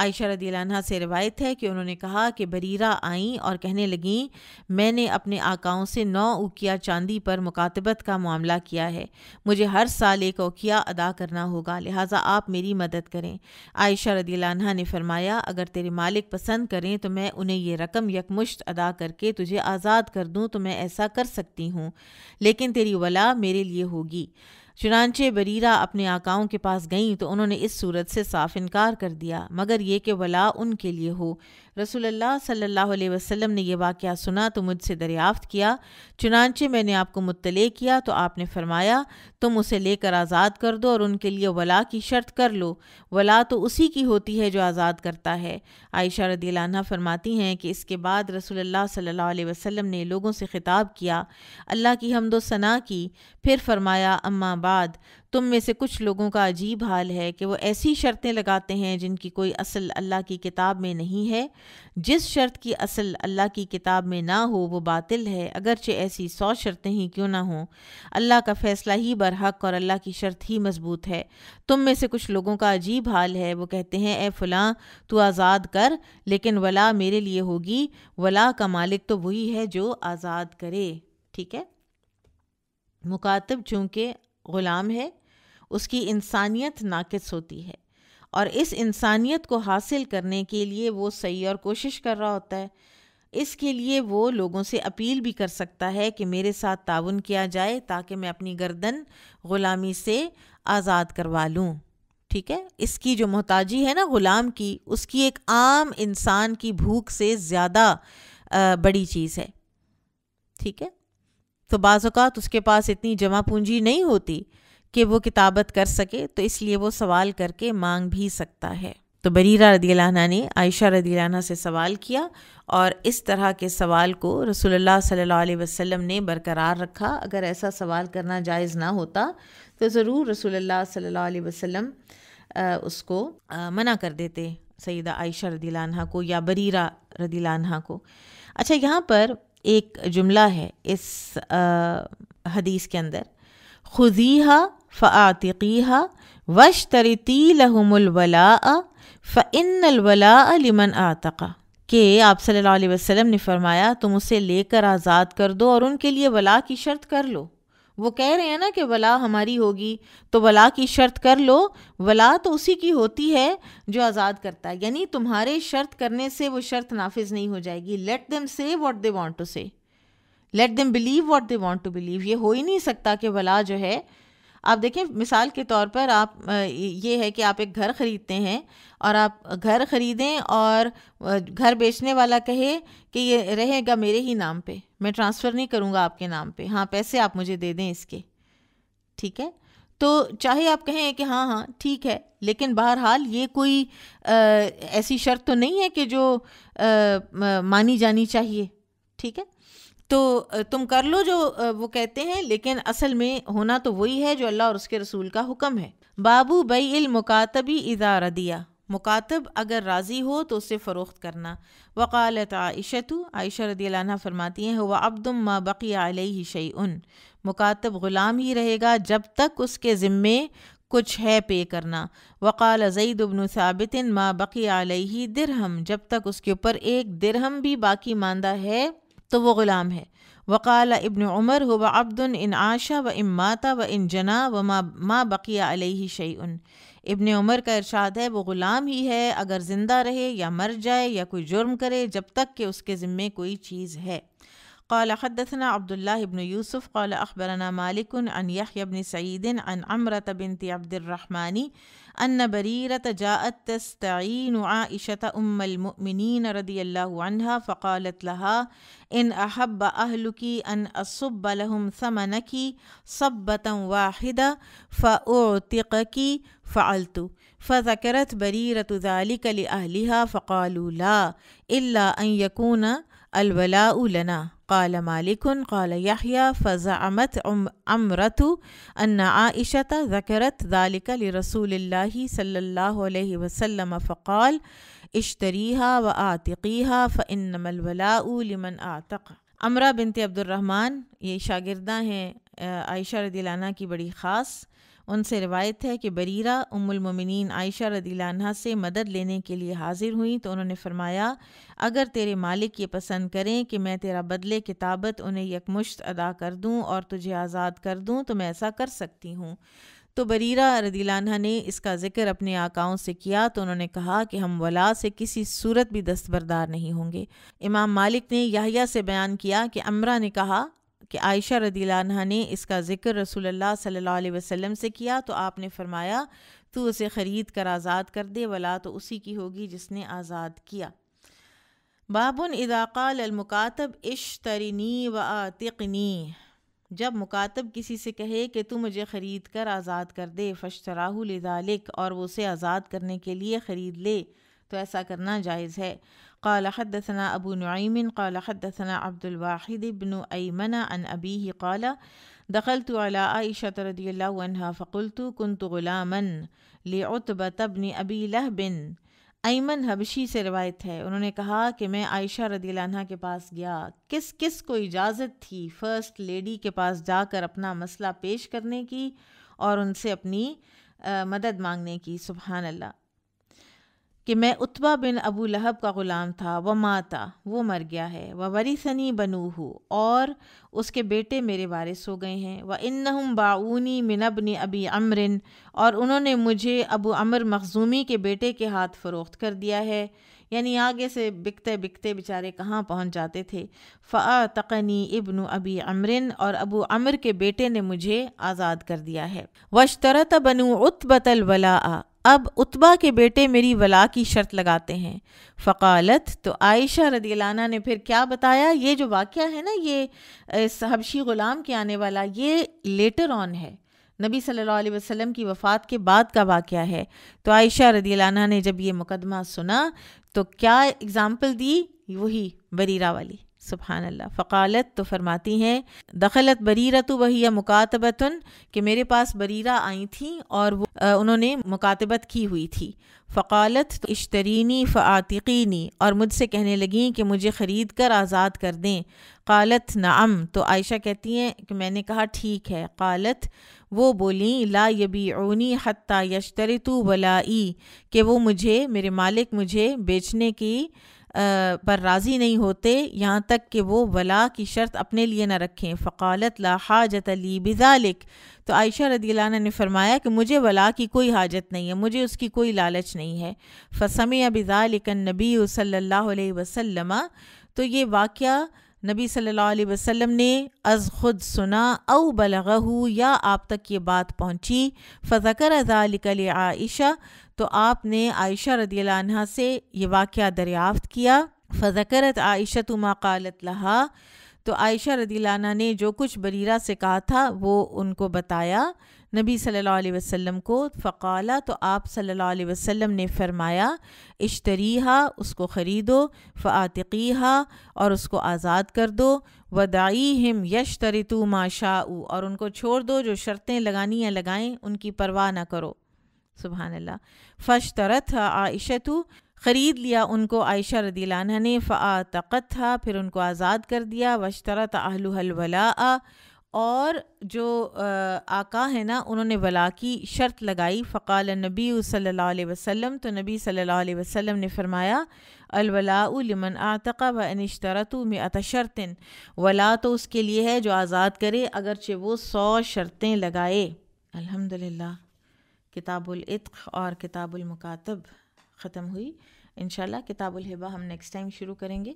आयशा रदी से रवायत है कि उन्होंने कहा कि बरीरा आईं और कहने लगीं मैंने अपने आकाओं से नौ उकिया चांदी पर मुकातबत का मामला किया है मुझे हर साल एक उकिया अदा करना होगा लिहाजा आप मेरी मदद करें आयशा रदी ने फरमाया अगर तेरे मालिक पसंद करें तो मैं उन्हें यह रकम यकमुश्त अदा करके तुझे आज़ाद कर दूँ तो मैं ऐसा कर सकती हूँ लेकिन तेरी वला मेरे लिए होगी चुनानचे बरीरा अपने आकाओं के पास गईं तो उन्होंने इस सूरत से साफ इनकार कर दिया मगर ये कि वला उनके लिए हो रसूलुल्लाह सल्लल्लाहु अलैहि वसल्लम ने यह वाक़ सुना तो मुझसे दरियाफ़्त किया चुनानचे मैंने आपको मुतले किया तो आपने फरमाया तुम उसे लेकर आज़ाद कर दो और उनके लिए वला की शर्त कर लो वला तो उसी की होती है जो आज़ाद करता है आयशा रदीलाना फरमाती हैं कि इसके बाद रसूलुल्लाह सल्लल्लाहु अलैहि वसल्लम ने लोगों से ख़िताब किया अल्लाह की हमदो सना की फिर फरमाया अम्मा बाद तुम में से कुछ लोगों का अजीब हाल है कि वो ऐसी शर्तें लगाते हैं जिनकी कोई असल अल्लाह की किताब में नहीं है जिस शर्त की असल अल्लाह की किताब में ना हो वो बातिल है अगरचे ऐसी सौ शर्तें ही क्यों ना हों अल्लाह का फ़ैसला ही बरहक और अल्लाह की शर्त ही मजबूत है तुम में से कुछ लोगों का अजीब हाल है वो कहते हैं ए फलां तू आज़ाद कर लेकिन वला मेरे लिए होगी वला का मालिक तो वही है जो आज़ाद करे ठीक है मुकातब चूँकि ग़ुलाम है उसकी इंसानियत नाकस होती है और इस इंसानियत को हासिल करने के लिए वो सही और कोशिश कर रहा होता है इसके लिए वो लोगों से अपील भी कर सकता है कि मेरे साथ ताउन किया जाए ताकि मैं अपनी गर्दन ग़ुलामी से आज़ाद करवा लूँ ठीक है इसकी जो मोहताजी है ना ग़ुलाम की उसकी एक आम इंसान की भूख से ज़्यादा बड़ी चीज़ है ठीक है तो बाज़ात उसके पास इतनी जमा पूंजी नहीं होती कि वो किताबत कर सके तो इसलिए वो सवाल करके मांग भी सकता है तो बरीरा रदी ने आयशा रदी से सवाल किया और इस तरह के सवाल को रसोल्ला सल्लल्लाहु अलैहि ने बरकरार रखा अगर ऐसा सवाल करना जायज़ ना होता तो ज़रूर रसूलुल्लाह सल्ला वसम वसल्लम उसको मना कर देते सईदा आयशा रदी को या बरीरा रदी को अच्छा यहाँ पर एक जुमला है इस हदीस के अंदर खुजीहा फ़ातिक़ीहा वश तरिती लहमुलवला फ़िन अलवला लिमन आतक़ा कि आप सल्लल्लाहु अलैहि वसल्लम ने फरमाया तुम उसे लेकर आज़ाद कर दो और उनके लिए वला की शर्त कर लो वो कह रहे हैं ना कि वला हमारी होगी तो वला की शर्त कर लो वला तो उसी की होती है जो आज़ाद करता है यानी तुम्हारे शर्त करने से वो शर्त नाफिज नहीं हो जाएगी let them say what they want to say let them believe what they want to believe ये हो ही नहीं सकता कि वला जो है आप देखें मिसाल के तौर पर आप ये है कि आप एक घर ख़रीदते हैं और आप घर ख़रीदें और घर बेचने वाला कहे कि ये रहेगा मेरे ही नाम पे मैं ट्रांसफ़र नहीं करूँगा आपके नाम पे हाँ पैसे आप मुझे दे दें इसके ठीक है तो चाहे आप कहें कि हाँ हाँ ठीक है लेकिन बहरहाल ये कोई आ, ऐसी शर्त तो नहीं है कि जो आ, मानी जानी चाहिए ठीक है तो तुम कर लो जो वो कहते हैं लेकिन असल में होना तो वही है जो अल्लाह और उसके रसूल का हुक्म है बाबू बई इल मुकातबी इदारा दिया मुकातब अगर राज़ी हो तो उसे फ़रोख्त करना वकालत आयशतु आयशा रदी फरमाती हैं हुआ अब्दुम मा बकी ही शई उन मुकातब ग़ुलाम ही रहेगा जब तक उसके ज़िम्मे कुछ है पे करना वकाल जईद उबन साबित मा बकी ही दिरहम जब तक उसके ऊपर एक दिरहम भी बाकी मानदा है तो वो ग़ुलाम है वक़ाल इबन उमर हो अब्दुन इन आशा व माता व इन जना व मा माँ बकिया शई उन इबन उमर का इरशाद है वो ग़ुलाम ही है अगर ज़िंदा रहे या मर जाए या कोई जुर्म करे जब तक कि उसके ज़िम्मे कोई चीज़ है قال حدثنا عبد الله بن يوسف قال أخبرنا مالك عن يحيى بن سعيد عن عمرة بنت عبد الرحمن أن بريرة جاءت تستعين عائشة أم المؤمنين رضي الله عنها فقالت لها إن أحب أهلك أن أصب لهم ثمنك صبة واحدة فأعتقك فعلت فذكرت بريرة ذلك لأهلها فقالوا لا إلا أن يكون अलवला उलना काल मालिक काल याहिया फ़ज़ामत अमरत अन्ना आयशत ज़करत दालिका लरसूल सल्ला वसलम फ़क़ाल इश्तरीहा व आतिकीहा फ़िनमलवला आतक अमरा बिनत अब्दुलरहमान ये शागिरदा हैं आयशा रदीलाना की बड़ी ख़ास उनसे रिवायत है कि बरीरा उमुलमिन आयशा रदीला से मदद लेने के लिए हाजिर हुई तो उन्होंने फरमाया अगर तेरे मालिक ये पसंद करें कि मैं तेरा बदले किताबत उन्हें यकमुश्त अदा कर दूँ और तुझे आज़ाद कर दूँ तो मैं ऐसा कर सकती हूँ तो बरीरा रदीला ने इसका ज़िक्र अपने आकाओं से किया तो उन्होंने कहा कि हम वला से किसी सूरत भी दस्तबरदार नहीं होंगे इमाम मालिक ने याहिया से बयान किया कि अमरा ने कहा कि आयशा रदीलाना ने इसका ज़िक्र रसूलुल्लाह सल्लल्लाहु अलैहि वसल्लम से किया तो आपने फरमाया तो उसे ख़रीद कर आज़ाद कर दे वला तो उसी की होगी जिसने आज़ाद किया बाबन इदाक़ाल अलमुकातब इशतरनी व आतिकनी जब मुकातब किसी से कहे कि तू मुझे ख़रीद कर आज़ाद कर दे फशतराहु लिदालिक और वो उसे आज़ाद करने के लिए ख़रीद ले तो ऐसा करना जायज़ है قال حدثنا أبو نعيم قال حدثنا عبد الواحد بن أيمن عن أبيه قال دخلت على عائشة رضي الله عنها فقلت كنت غلاما لعتبة بن أبي لهب ایمن حبشی سے روایت ہے انہوں نے کہا کہ میں عائشہ رضی اللہ عنہ کے پاس گیا کس کس کو اجازت تھی فرسٹ لیڈی کے پاس جا کر اپنا مسئلہ پیش کرنے کی اور ان سے اپنی مدد مانگنے کی سبحان اللہ कि मैं उत्बा बिन अबू लहब का ग़ुलाम था व माता वो मर गया है सनी वरीसनी हो और उसके बेटे मेरे वारिस हो गए हैं व इन बाऊनी मिनबन अबी अमरिन और उन्होंने मुझे अबू अमर मखजूमी के बेटे के हाथ फ़रोख्त कर दिया है यानी आगे से बिकते बिकते बेचारे कहाँ पहुँच जाते थे फ़ा तकनी इबन अबी अमरिन और अबू अमर के बेटे ने मुझे आज़ाद कर दिया है वशतरत बनु उत्बतल वला अब उतबा के बेटे मेरी वला की शर्त लगाते हैं फ़कालत तो आयशा रदीलाना ने फिर क्या बताया ये जो वाक़ है ना ये हबशी ग़ुलाम के आने वाला ये लेटर ऑन है नबी सल्लल्लाहु अलैहि वसल्लम की वफ़ात के बाद का वाक़ है तो आयशा रदीलाना ने जब ये मुकदमा सुना तो क्या एग्ज़ाम्पल दी वही बरीरा वाली सुबहान अल्लाह फ़कालत तो फरमाती हैं दखलत बरीरा तो वही मुकातबतन कि मेरे पास बरीरा आई थी और वो आ, उन्होंने मुकातबत की हुई थी फ़कालत तो इश्तरीनी फ़ातिकीनी और मुझसे कहने लगी कि मुझे ख़रीद कर आज़ाद कर दें कालत नाम तो आयशा कहती हैं कि मैंने कहा ठीक है कालत वो बोली ला यबी हत्या यशतरी तो वलाई कि वो मुझे मेरे मालिक मुझे बेचने की पर राज़ी नहीं होते यहाँ तक कि वो वला की शर्त अपने लिए ना रखें फ़कालत ला हाजत अली बिजालिक तो आयशा रदी ने फरमाया कि मुझे वला की कोई हाजत नहीं है मुझे उसकी कोई लालच नहीं है फ़सम बिजालिकन नबी सल्ला वसलम तो ये वाक़ नबी सल्लल्लाहु अलैहि वसल्लम ने अज़ ख़ुद सुना अव बलगहू या आप तक ये बात पहुँची फ़ज़कर आयशा तो आपने आयशा रदी से ये वाक़ दरियाफ़्त किया फ़करत आयशा तुमा लहा तो आयशा रदी ने जो कुछ बरीरा से कहा था वो उनको बताया नबी सल्लल्लाहु अलैहि वसल्लम को फ़काला तो आप सल्लल्लाहु अलैहि वसल्लम ने फरमाया इश्तरीहा उसको ख़रीदो फ़ातिकी और उसको आज़ाद कर दो वदाई हिम यश तरितु माशाऊ और उनको छोड़ दो जो शर्तें लगानी या लगाएं उनकी परवाह ना करो सुबहान अल्लाह फ़श तरत आयशतु ख़रीद लिया उनको आयशा रदीलाना ने फ़ तकत था फिर उनको आज़ाद कर दिया वशतरत आहलुहलवला और जो आका है ना उन्होंने वला की शर्त लगाई फ़काल नबी सल्लल्लाहु अलैहि वसल्लम तो नबी सल्लल्लाहु अलैहि वसल्लम ने फरमाया अलवला लिमन आतका व अनशतरत में अतशरतिन वला तो उसके लिए है जो आज़ाद करे अगरचे वो सौ शर्तें लगाए अल्हम्दुलिल्लाह इत्क और मुकातब ख़त्म हुई किताबुल हिबा हम नेक्स्ट टाइम शुरू करेंगे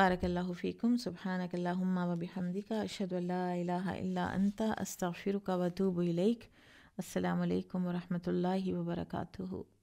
बारकल्ला फ़ीकुम सुबहानकल्लाम वबिहमदिका अशदल्ला अंता अस्ताफ़िर का वतूब अल्लाम वरहमल वर्का